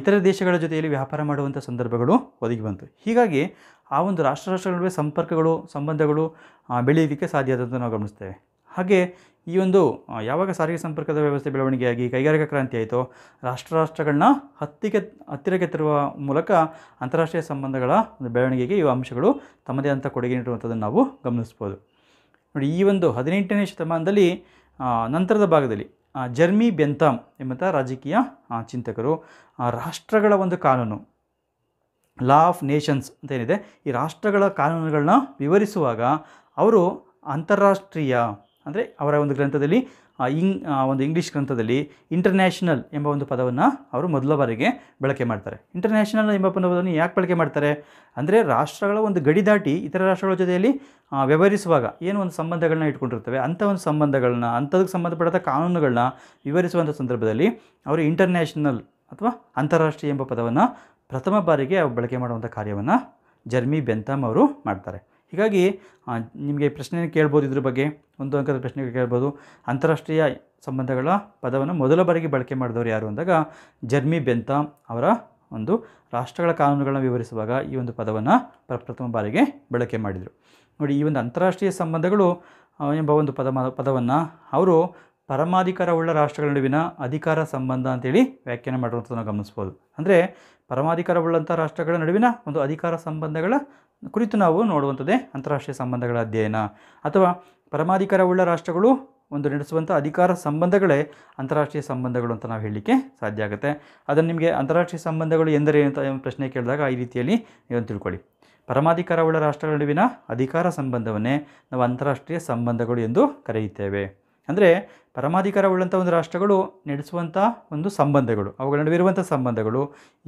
ಇತರ ದೇಶಗಳ ಜೊತೆಯಲ್ಲಿ ವ್ಯಾಪಾರ ಮಾಡುವಂಥ ಸಂದರ್ಭಗಳು ಒದಗಿ ಬಂತು ಹೀಗಾಗಿ ಆ ಒಂದು ರಾಷ್ಟ್ರ ರಾಷ್ಟ್ರಗಳ ನಡುವೆ ಸಂಪರ್ಕಗಳು ಸಂಬಂಧಗಳು ಬೆಳೆಯೋದಕ್ಕೆ ಸಾಧ್ಯ ಆದಂತ ನಾವು ಗಮನಿಸ್ತೇವೆ ಹಾಗೆ ಈ ಒಂದು ಯಾವಾಗ ಸಾರಿಗೆ ಸಂಪರ್ಕದ ವ್ಯವಸ್ಥೆ ಬೆಳವಣಿಗೆಯಾಗಿ ಕೈಗಾರಿಕಾ ಕ್ರಾಂತಿ ಆಯಿತು ರಾಷ್ಟ್ರ ರಾಷ್ಟ್ರಗಳನ್ನ ಹತ್ತಿಗೆ ಹತ್ತಿರಕ್ಕೆ ತರುವ ಮೂಲಕ ಅಂತಾರಾಷ್ಟ್ರೀಯ ಸಂಬಂಧಗಳ ಒಂದು ಬೆಳವಣಿಗೆಗೆ ಈ ಅಂಶಗಳು ತಮ್ಮದೇ ಅಂತ ಕೊಡುಗೆ ನೀಡುವಂಥದ್ದನ್ನು ನಾವು ಗಮನಿಸ್ಬೋದು ನೋಡಿ ಈ ಒಂದು ಹದಿನೆಂಟನೇ ಶತಮಾನದಲ್ಲಿ ನಂತರದ ಭಾಗದಲ್ಲಿ ಜರ್ಮಿ ಬೆಂತಾಮ್ ಎಂಬಂಥ ರಾಜಕೀಯ ಚಿಂತಕರು ರಾಷ್ಟ್ರಗಳ ಒಂದು ಕಾನೂನು ಲಾ ಆಫ್ ನೇಷನ್ಸ್ ಅಂತ ಏನಿದೆ ಈ ರಾಷ್ಟ್ರಗಳ ಕಾನೂನುಗಳನ್ನ ವಿವರಿಸುವಾಗ ಅವರು ಅಂತಾರಾಷ್ಟ್ರೀಯ ಅಂದರೆ ಅವರ ಒಂದು ಗ್ರಂಥದಲ್ಲಿ ಇಂಗ್ ಒಂದು ಇಂಗ್ಲೀಷ್ ಗ್ರಂಥದಲ್ಲಿ ಇಂಟರ್ನ್ಯಾಷನಲ್ ಎಂಬ ಒಂದು ಪದವನ್ನು ಅವರು ಮೊದಲ ಬಾರಿಗೆ ಬಳಕೆ ಮಾಡ್ತಾರೆ ಇಂಟರ್ನ್ಯಾಷನಲ್ ಎಂಬ ಪದವನ್ನು ಯಾಕೆ ಬಳಕೆ ಮಾಡ್ತಾರೆ ಅಂದರೆ ರಾಷ್ಟ್ರಗಳ ಒಂದು ಗಡಿ ದಾಟಿ ಇತರ ರಾಷ್ಟ್ರಗಳ ಜೊತೆಯಲ್ಲಿ ವ್ಯವಹರಿಸುವಾಗ ಏನು ಒಂದು ಸಂಬಂಧಗಳನ್ನ ಇಟ್ಕೊಂಡಿರ್ತವೆ ಅಂಥ ಒಂದು ಸಂಬಂಧಗಳನ್ನ ಅಂಥದಕ್ಕೆ ಸಂಬಂಧಪಟ್ಟ ಕಾನೂನುಗಳನ್ನ ವಿವರಿಸುವಂಥ ಸಂದರ್ಭದಲ್ಲಿ ಅವರು ಇಂಟರ್ನ್ಯಾಷನಲ್ ಅಥವಾ ಅಂತಾರಾಷ್ಟ್ರೀಯ ಎಂಬ ಪದವನ್ನು ಪ್ರಥಮ ಬಾರಿಗೆ ಬಳಕೆ ಮಾಡುವಂಥ ಕಾರ್ಯವನ್ನು ಜರ್ಮಿ ಬೆಂತಾಮ್ ಅವರು ಮಾಡ್ತಾರೆ ಹೀಗಾಗಿ ನಿಮಗೆ ಪ್ರಶ್ನೆ ಕೇಳ್ಬೋದು ಇದ್ರ ಬಗ್ಗೆ ಒಂದು ಅಂಕದ ಪ್ರಶ್ನೆ ಕೇಳ್ಬೋದು ಅಂತಾರಾಷ್ಟ್ರೀಯ ಸಂಬಂಧಗಳ ಪದವನ್ನು ಮೊದಲ ಬಾರಿಗೆ ಬಳಕೆ ಮಾಡಿದವರು ಯಾರು ಅಂದಾಗ ಜರ್ಮಿ ಬೆಂತ ಅವರ ಒಂದು ರಾಷ್ಟ್ರಗಳ ಕಾನೂನುಗಳನ್ನು ವಿವರಿಸುವಾಗ ಈ ಒಂದು ಪದವನ್ನು ಪ್ರಪ್ರಥಮ ಬಾರಿಗೆ ಬಳಕೆ ಮಾಡಿದರು ನೋಡಿ ಈ ಒಂದು ಅಂತಾರಾಷ್ಟ್ರೀಯ ಸಂಬಂಧಗಳು ಎಂಬ ಒಂದು ಪದ ಪದವನ್ನು ಅವರು ಪರಮಾಧಿಕಾರವುಳ್ಳ ರಾಷ್ಟ್ರಗಳ ನಡುವಿನ ಅಧಿಕಾರ ಸಂಬಂಧ ಅಂತೇಳಿ ವ್ಯಾಖ್ಯಾನ ಮಾಡಿರುವಂಥದ್ದು ಗಮನಿಸ್ಬೋದು ಅಂದರೆ ಪರಮಾಧಿಕಾರವುಳ್ಳಂಥ ರಾಷ್ಟ್ರಗಳ ನಡುವಿನ ಒಂದು ಅಧಿಕಾರ ಸಂಬಂಧಗಳ ಕುರಿತು ನಾವು ನೋಡುವಂಥದ್ದೇ ಅಂತಾರಾಷ್ಟ್ರೀಯ ಸಂಬಂಧಗಳ ಅಧ್ಯಯನ ಅಥವಾ ಪರಮಾಧಿಕಾರವುಳ್ಳ ರಾಷ್ಟ್ರಗಳು ಒಂದು ನಡೆಸುವಂಥ ಅಧಿಕಾರ ಸಂಬಂಧಗಳೇ ಅಂತಾರಾಷ್ಟ್ರೀಯ ಸಂಬಂಧಗಳು ಅಂತ ನಾವು ಹೇಳಲಿಕ್ಕೆ ಸಾಧ್ಯ ಆಗುತ್ತೆ ಅದನ್ನು ನಿಮಗೆ ಅಂತಾರಾಷ್ಟ್ರೀಯ ಸಂಬಂಧಗಳು ಎಂದರೆ ಅಂತ ಪ್ರಶ್ನೆ ಕೇಳಿದಾಗ ಈ ರೀತಿಯಲ್ಲಿ ನೀವು ತಿಳ್ಕೊಳ್ಳಿ ಪರಮಾಧಿಕಾರವುಳ್ಳ ರಾಷ್ಟ್ರಗಳ ನಡುವಿನ ಅಧಿಕಾರ ಸಂಬಂಧವನ್ನೇ ನಾವು ಅಂತಾರಾಷ್ಟ್ರೀಯ ಸಂಬಂಧಗಳು ಎಂದು ಕರೆಯುತ್ತೇವೆ ಅಂದರೆ ಪರಮಾಧಿಕಾರ ಉಳ್ಳಂಥ ಒಂದು ರಾಷ್ಟ್ರಗಳು ನಡೆಸುವಂಥ ಒಂದು ಸಂಬಂಧಗಳು ಅವುಗಳ ನಡುವೆ ಇರುವಂಥ ಸಂಬಂಧಗಳು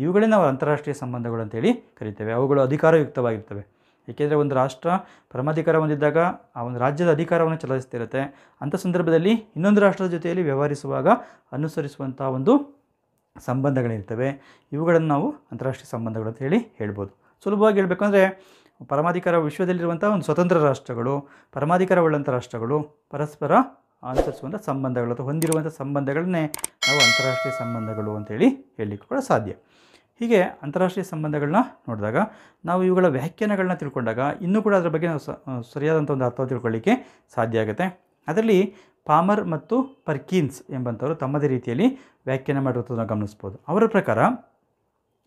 ಇವುಗಳೇ ನಾವು ಅಂತಾರಾಷ್ಟ್ರೀಯ ಸಂಬಂಧಗಳು ಅಂತೇಳಿ ಕರಿತೇವೆ ಅವುಗಳು ಅಧಿಕಾರಯುಕ್ತವಾಗಿರ್ತವೆ ಏಕೆಂದರೆ ಒಂದು ರಾಷ್ಟ್ರ ಪರಮಾಧಿಕಾರ ಹೊಂದಿದ್ದಾಗ ಆ ಒಂದು ರಾಜ್ಯದ ಅಧಿಕಾರವನ್ನು ಚಲಾಯಿಸ್ತಿರುತ್ತೆ ಅಂಥ ಸಂದರ್ಭದಲ್ಲಿ ಇನ್ನೊಂದು ರಾಷ್ಟ್ರದ ಜೊತೆಯಲ್ಲಿ ವ್ಯವಹರಿಸುವಾಗ ಅನುಸರಿಸುವಂಥ ಒಂದು ಸಂಬಂಧಗಳಿರ್ತವೆ ಇವುಗಳನ್ನು ನಾವು ಅಂತಾರಾಷ್ಟ್ರೀಯ ಸಂಬಂಧಗಳು ಅಂತ ಹೇಳಿ ಹೇಳ್ಬೋದು ಸುಲಭವಾಗಿ ಹೇಳಬೇಕಂದ್ರೆ ಪರಮಾಧಿಕಾರ ವಿಶ್ವದಲ್ಲಿರುವಂಥ ಒಂದು ಸ್ವತಂತ್ರ ರಾಷ್ಟ್ರಗಳು ಪರಮಾಧಿಕಾರ ಉಳ್ಳಂಥ ರಾಷ್ಟ್ರಗಳು ಪರಸ್ಪರ ಅನುಸರಿಸುವಂಥ ಸಂಬಂಧಗಳು ಅಥವಾ ಹೊಂದಿರುವಂಥ ಸಂಬಂಧಗಳನ್ನೇ ನಾವು ಅಂತಾರಾಷ್ಟ್ರೀಯ ಸಂಬಂಧಗಳು ಅಂತೇಳಿ ಹೇಳಲಿಕ್ಕೆ ಕೂಡ ಸಾಧ್ಯ ಹೀಗೆ ಅಂತಾರಾಷ್ಟ್ರೀಯ ಸಂಬಂಧಗಳನ್ನ ನೋಡಿದಾಗ ನಾವು ಇವುಗಳ ವ್ಯಾಖ್ಯಾನಗಳನ್ನ ತಿಳ್ಕೊಂಡಾಗ ಇನ್ನೂ ಕೂಡ ಅದರ ಬಗ್ಗೆ ನಾವು ಸರಿಯಾದಂಥ ಒಂದು ಅರ್ಥ ತಿಳ್ಕೊಳ್ಳಿಕ್ಕೆ ಸಾಧ್ಯ ಆಗುತ್ತೆ ಅದರಲ್ಲಿ ಪಾಮರ್ ಮತ್ತು ಪರ್ಕೀನ್ಸ್ ಎಂಬಂಥವರು ತಮ್ಮದೇ ರೀತಿಯಲ್ಲಿ ವ್ಯಾಖ್ಯಾನ ಮಾಡಿರುವುದನ್ನು ಗಮನಿಸ್ಬೋದು ಅವರ ಪ್ರಕಾರ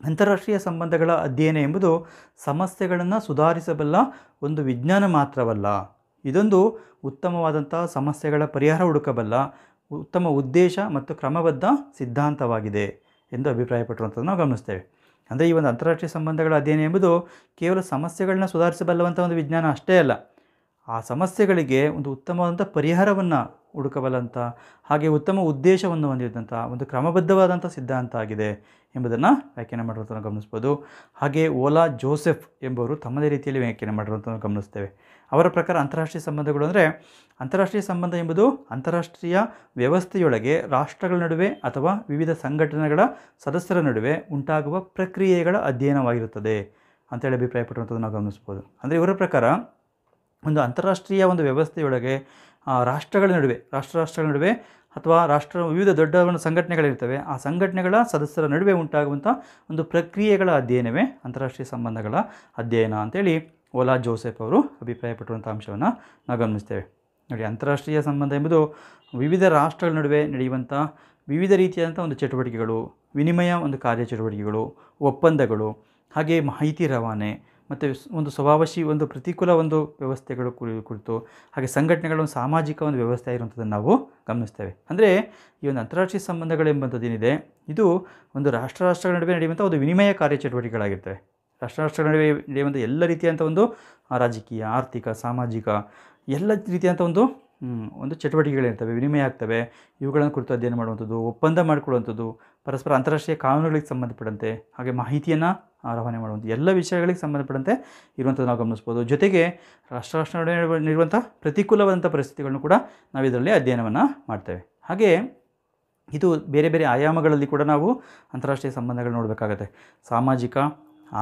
ಅಂತಾರಾಷ್ಟ್ರೀಯ ಸಂಬಂಧಗಳ ಅಧ್ಯಯನ ಎಂಬುದು ಸಮಸ್ಯೆಗಳನ್ನು ಸುಧಾರಿಸಬಲ್ಲ ಒಂದು ವಿಜ್ಞಾನ ಮಾತ್ರವಲ್ಲ ಇದೊಂದು ಉತ್ತಮವಾದಂಥ ಸಮಸ್ಯೆಗಳ ಪರಿಹಾರ ಹುಡುಕಬಲ್ಲ ಉತ್ತಮ ಉದ್ದೇಶ ಮತ್ತು ಕ್ರಮಬದ್ಧ ಸಿದ್ಧಾಂತವಾಗಿದೆ ಎಂದು ಅಭಿಪ್ರಾಯಪಟ್ಟಿರುವಂಥದ್ದು ನಾವು ಗಮನಿಸ್ತೇವೆ ಅಂದರೆ ಈ ಒಂದು ಅಂತಾರಾಷ್ಟ್ರೀಯ ಸಂಬಂಧಗಳ ಅಧ್ಯಯನ ಎಂಬುದು ಕೇವಲ ಸಮಸ್ಯೆಗಳನ್ನ ಸುಧಾರಿಸಬಲ್ಲವಂಥ ಒಂದು ವಿಜ್ಞಾನ ಅಷ್ಟೇ ಅಲ್ಲ ಆ ಸಮಸ್ಯೆಗಳಿಗೆ ಒಂದು ಉತ್ತಮವಾದಂಥ ಪರಿಹಾರವನ್ನು ಹುಡುಕಬಲ್ಲಂಥ ಹಾಗೆ ಉತ್ತಮ ಉದ್ದೇಶವನ್ನು ಹೊಂದಿದ್ದಂಥ ಒಂದು ಕ್ರಮಬದ್ಧವಾದಂಥ ಸಿದ್ಧಾಂತ ಆಗಿದೆ ಎಂಬುದನ್ನು ವ್ಯಾಖ್ಯಾನ ಮಾಡಿರೋದನ್ನು ಗಮನಿಸ್ಬೋದು ಹಾಗೆ ಓಲಾ ಜೋಸೆಫ್ ಎಂಬವರು ತಮ್ಮದೇ ರೀತಿಯಲ್ಲಿ ವ್ಯಾಖ್ಯಾನ ಮಾಡಿರೋದನ್ನು ಗಮನಿಸ್ತೇವೆ ಅವರ ಪ್ರಕಾರ ಅಂತಾರಾಷ್ಟ್ರೀಯ ಸಂಬಂಧಗಳು ಅಂದರೆ ಅಂತಾರಾಷ್ಟ್ರೀಯ ಸಂಬಂಧ ಎಂಬುದು ಅಂತಾರಾಷ್ಟ್ರೀಯ ವ್ಯವಸ್ಥೆಯೊಳಗೆ ರಾಷ್ಟ್ರಗಳ ನಡುವೆ ಅಥವಾ ವಿವಿಧ ಸಂಘಟನೆಗಳ ಸದಸ್ಯರ ನಡುವೆ ಉಂಟಾಗುವ ಪ್ರಕ್ರಿಯೆಗಳ ಅಧ್ಯಯನವಾಗಿರುತ್ತದೆ ಅಂತೇಳಿ ಅಭಿಪ್ರಾಯಪಟ್ಟಿರುವಂಥದ್ದು ನಾವು ಗಮನಿಸ್ಬೋದು ಅಂದರೆ ಇವರ ಪ್ರಕಾರ ಒಂದು ಅಂತಾರಾಷ್ಟ್ರೀಯ ಒಂದು ವ್ಯವಸ್ಥೆಯೊಳಗೆ ರಾಷ್ಟ್ರಗಳ ನಡುವೆ ರಾಷ್ಟ್ರ ರಾಷ್ಟ್ರಗಳ ನಡುವೆ ಅಥವಾ ರಾಷ್ಟ್ರ ವಿವಿಧ ದೊಡ್ಡ ಒಂದು ಸಂಘಟನೆಗಳಿರ್ತವೆ ಆ ಸಂಘಟನೆಗಳ ಸದಸ್ಯರ ನಡುವೆ ಉಂಟಾಗುವಂಥ ಒಂದು ಪ್ರಕ್ರಿಯೆಗಳ ಅಧ್ಯಯನವೇ ಅಂತಾರಾಷ್ಟ್ರೀಯ ಸಂಬಂಧಗಳ ಅಧ್ಯಯನ ಅಂತೇಳಿ ಓಲಾ ಜೋಸೆಫ್ ಅವರು ಅಭಿಪ್ರಾಯಪಟ್ಟಿರುವಂಥ ಅಂಶವನ್ನು ನಾವು ಗಮನಿಸ್ತೇವೆ ನೋಡಿ ಅಂತಾರಾಷ್ಟ್ರೀಯ ಸಂಬಂಧ ಎಂಬುದು ವಿವಿಧ ರಾಷ್ಟ್ರಗಳ ನಡುವೆ ನಡೆಯುವಂಥ ವಿವಿಧ ರೀತಿಯಾದಂಥ ಒಂದು ಚಟುವಟಿಕೆಗಳು ವಿನಿಮಯ ಒಂದು ಕಾರ್ಯ ಚಟುವಟಿಕೆಗಳು ಒಪ್ಪಂದಗಳು ಹಾಗೆ ಮಾಹಿತಿ ರವಾನೆ ಮತ್ತು ಒಂದು ಸ್ವಭಾವಶಿ ಒಂದು ಪ್ರತಿಕೂಲ ಒಂದು ವ್ಯವಸ್ಥೆಗಳು ಕುರಿತು ಹಾಗೆ ಸಂಘಟನೆಗಳು ಒಂದು ಸಾಮಾಜಿಕ ಒಂದು ವ್ಯವಸ್ಥೆ ಆಗಿರುವಂಥದ್ದನ್ನು ನಾವು ಗಮನಿಸ್ತೇವೆ ಅಂದರೆ ಈ ಒಂದು ಅಂತಾರಾಷ್ಟ್ರೀಯ ಏನಿದೆ ಇದು ಒಂದು ರಾಷ್ಟ್ರ ರಾಷ್ಟ್ರಗಳ ನಡುವೆ ನಡೆಯುವಂಥ ಒಂದು ವಿನಿಮಯ ಕಾರ್ಯಚಟುವಟಿಕೆಗಳಾಗಿರ್ತವೆ ರಾಷ್ಟ್ರ ರಾಷ್ಟ್ರಗಳ ನಡುವೆ ನಡೆಯುವಂಥ ಎಲ್ಲ ರೀತಿಯಾದಂಥ ಒಂದು ರಾಜಕೀಯ ಆರ್ಥಿಕ ಸಾಮಾಜಿಕ ಎಲ್ಲ ರೀತಿಯಂಥ ಒಂದು ಒಂದು ಚಟುವಟಿಕೆಗಳಿರ್ತವೆ ವಿನಿಮಯ ಆಗ್ತವೆ ಇವುಗಳನ್ನು ಕುರಿತು ಅಧ್ಯಯನ ಮಾಡುವಂಥದ್ದು ಒಪ್ಪಂದ ಮಾಡಿಕೊಳ್ಳುವಂಥದ್ದು ಪರಸ್ಪರ ಅಂತಾರಾಷ್ಟ್ರೀಯ ಕಾನೂನುಗಳಿಗೆ ಸಂಬಂಧಪಟ್ಟಂತೆ ಹಾಗೆ ಮಾಹಿತಿಯನ್ನು ರವಾನೆ ಮಾಡುವಂಥ ಎಲ್ಲ ವಿಷಯಗಳಿಗೆ ಸಂಬಂಧಪಟ್ಟಂತೆ ಇರುವಂಥದ್ದು ನಾವು ಗಮನಿಸ್ಬೋದು ಜೊತೆಗೆ ರಾಷ್ಟ್ರ ರಾಷ್ಟ್ರ ಪ್ರತಿಕೂಲವಾದಂಥ ಪರಿಸ್ಥಿತಿಗಳನ್ನು ಕೂಡ ನಾವು ಇದರಲ್ಲಿ ಅಧ್ಯಯನವನ್ನು ಮಾಡ್ತೇವೆ ಹಾಗೆ ಇದು ಬೇರೆ ಬೇರೆ ಆಯಾಮಗಳಲ್ಲಿ ಕೂಡ ನಾವು ಅಂತಾರಾಷ್ಟ್ರೀಯ ಸಂಬಂಧಗಳು ನೋಡಬೇಕಾಗತ್ತೆ ಸಾಮಾಜಿಕ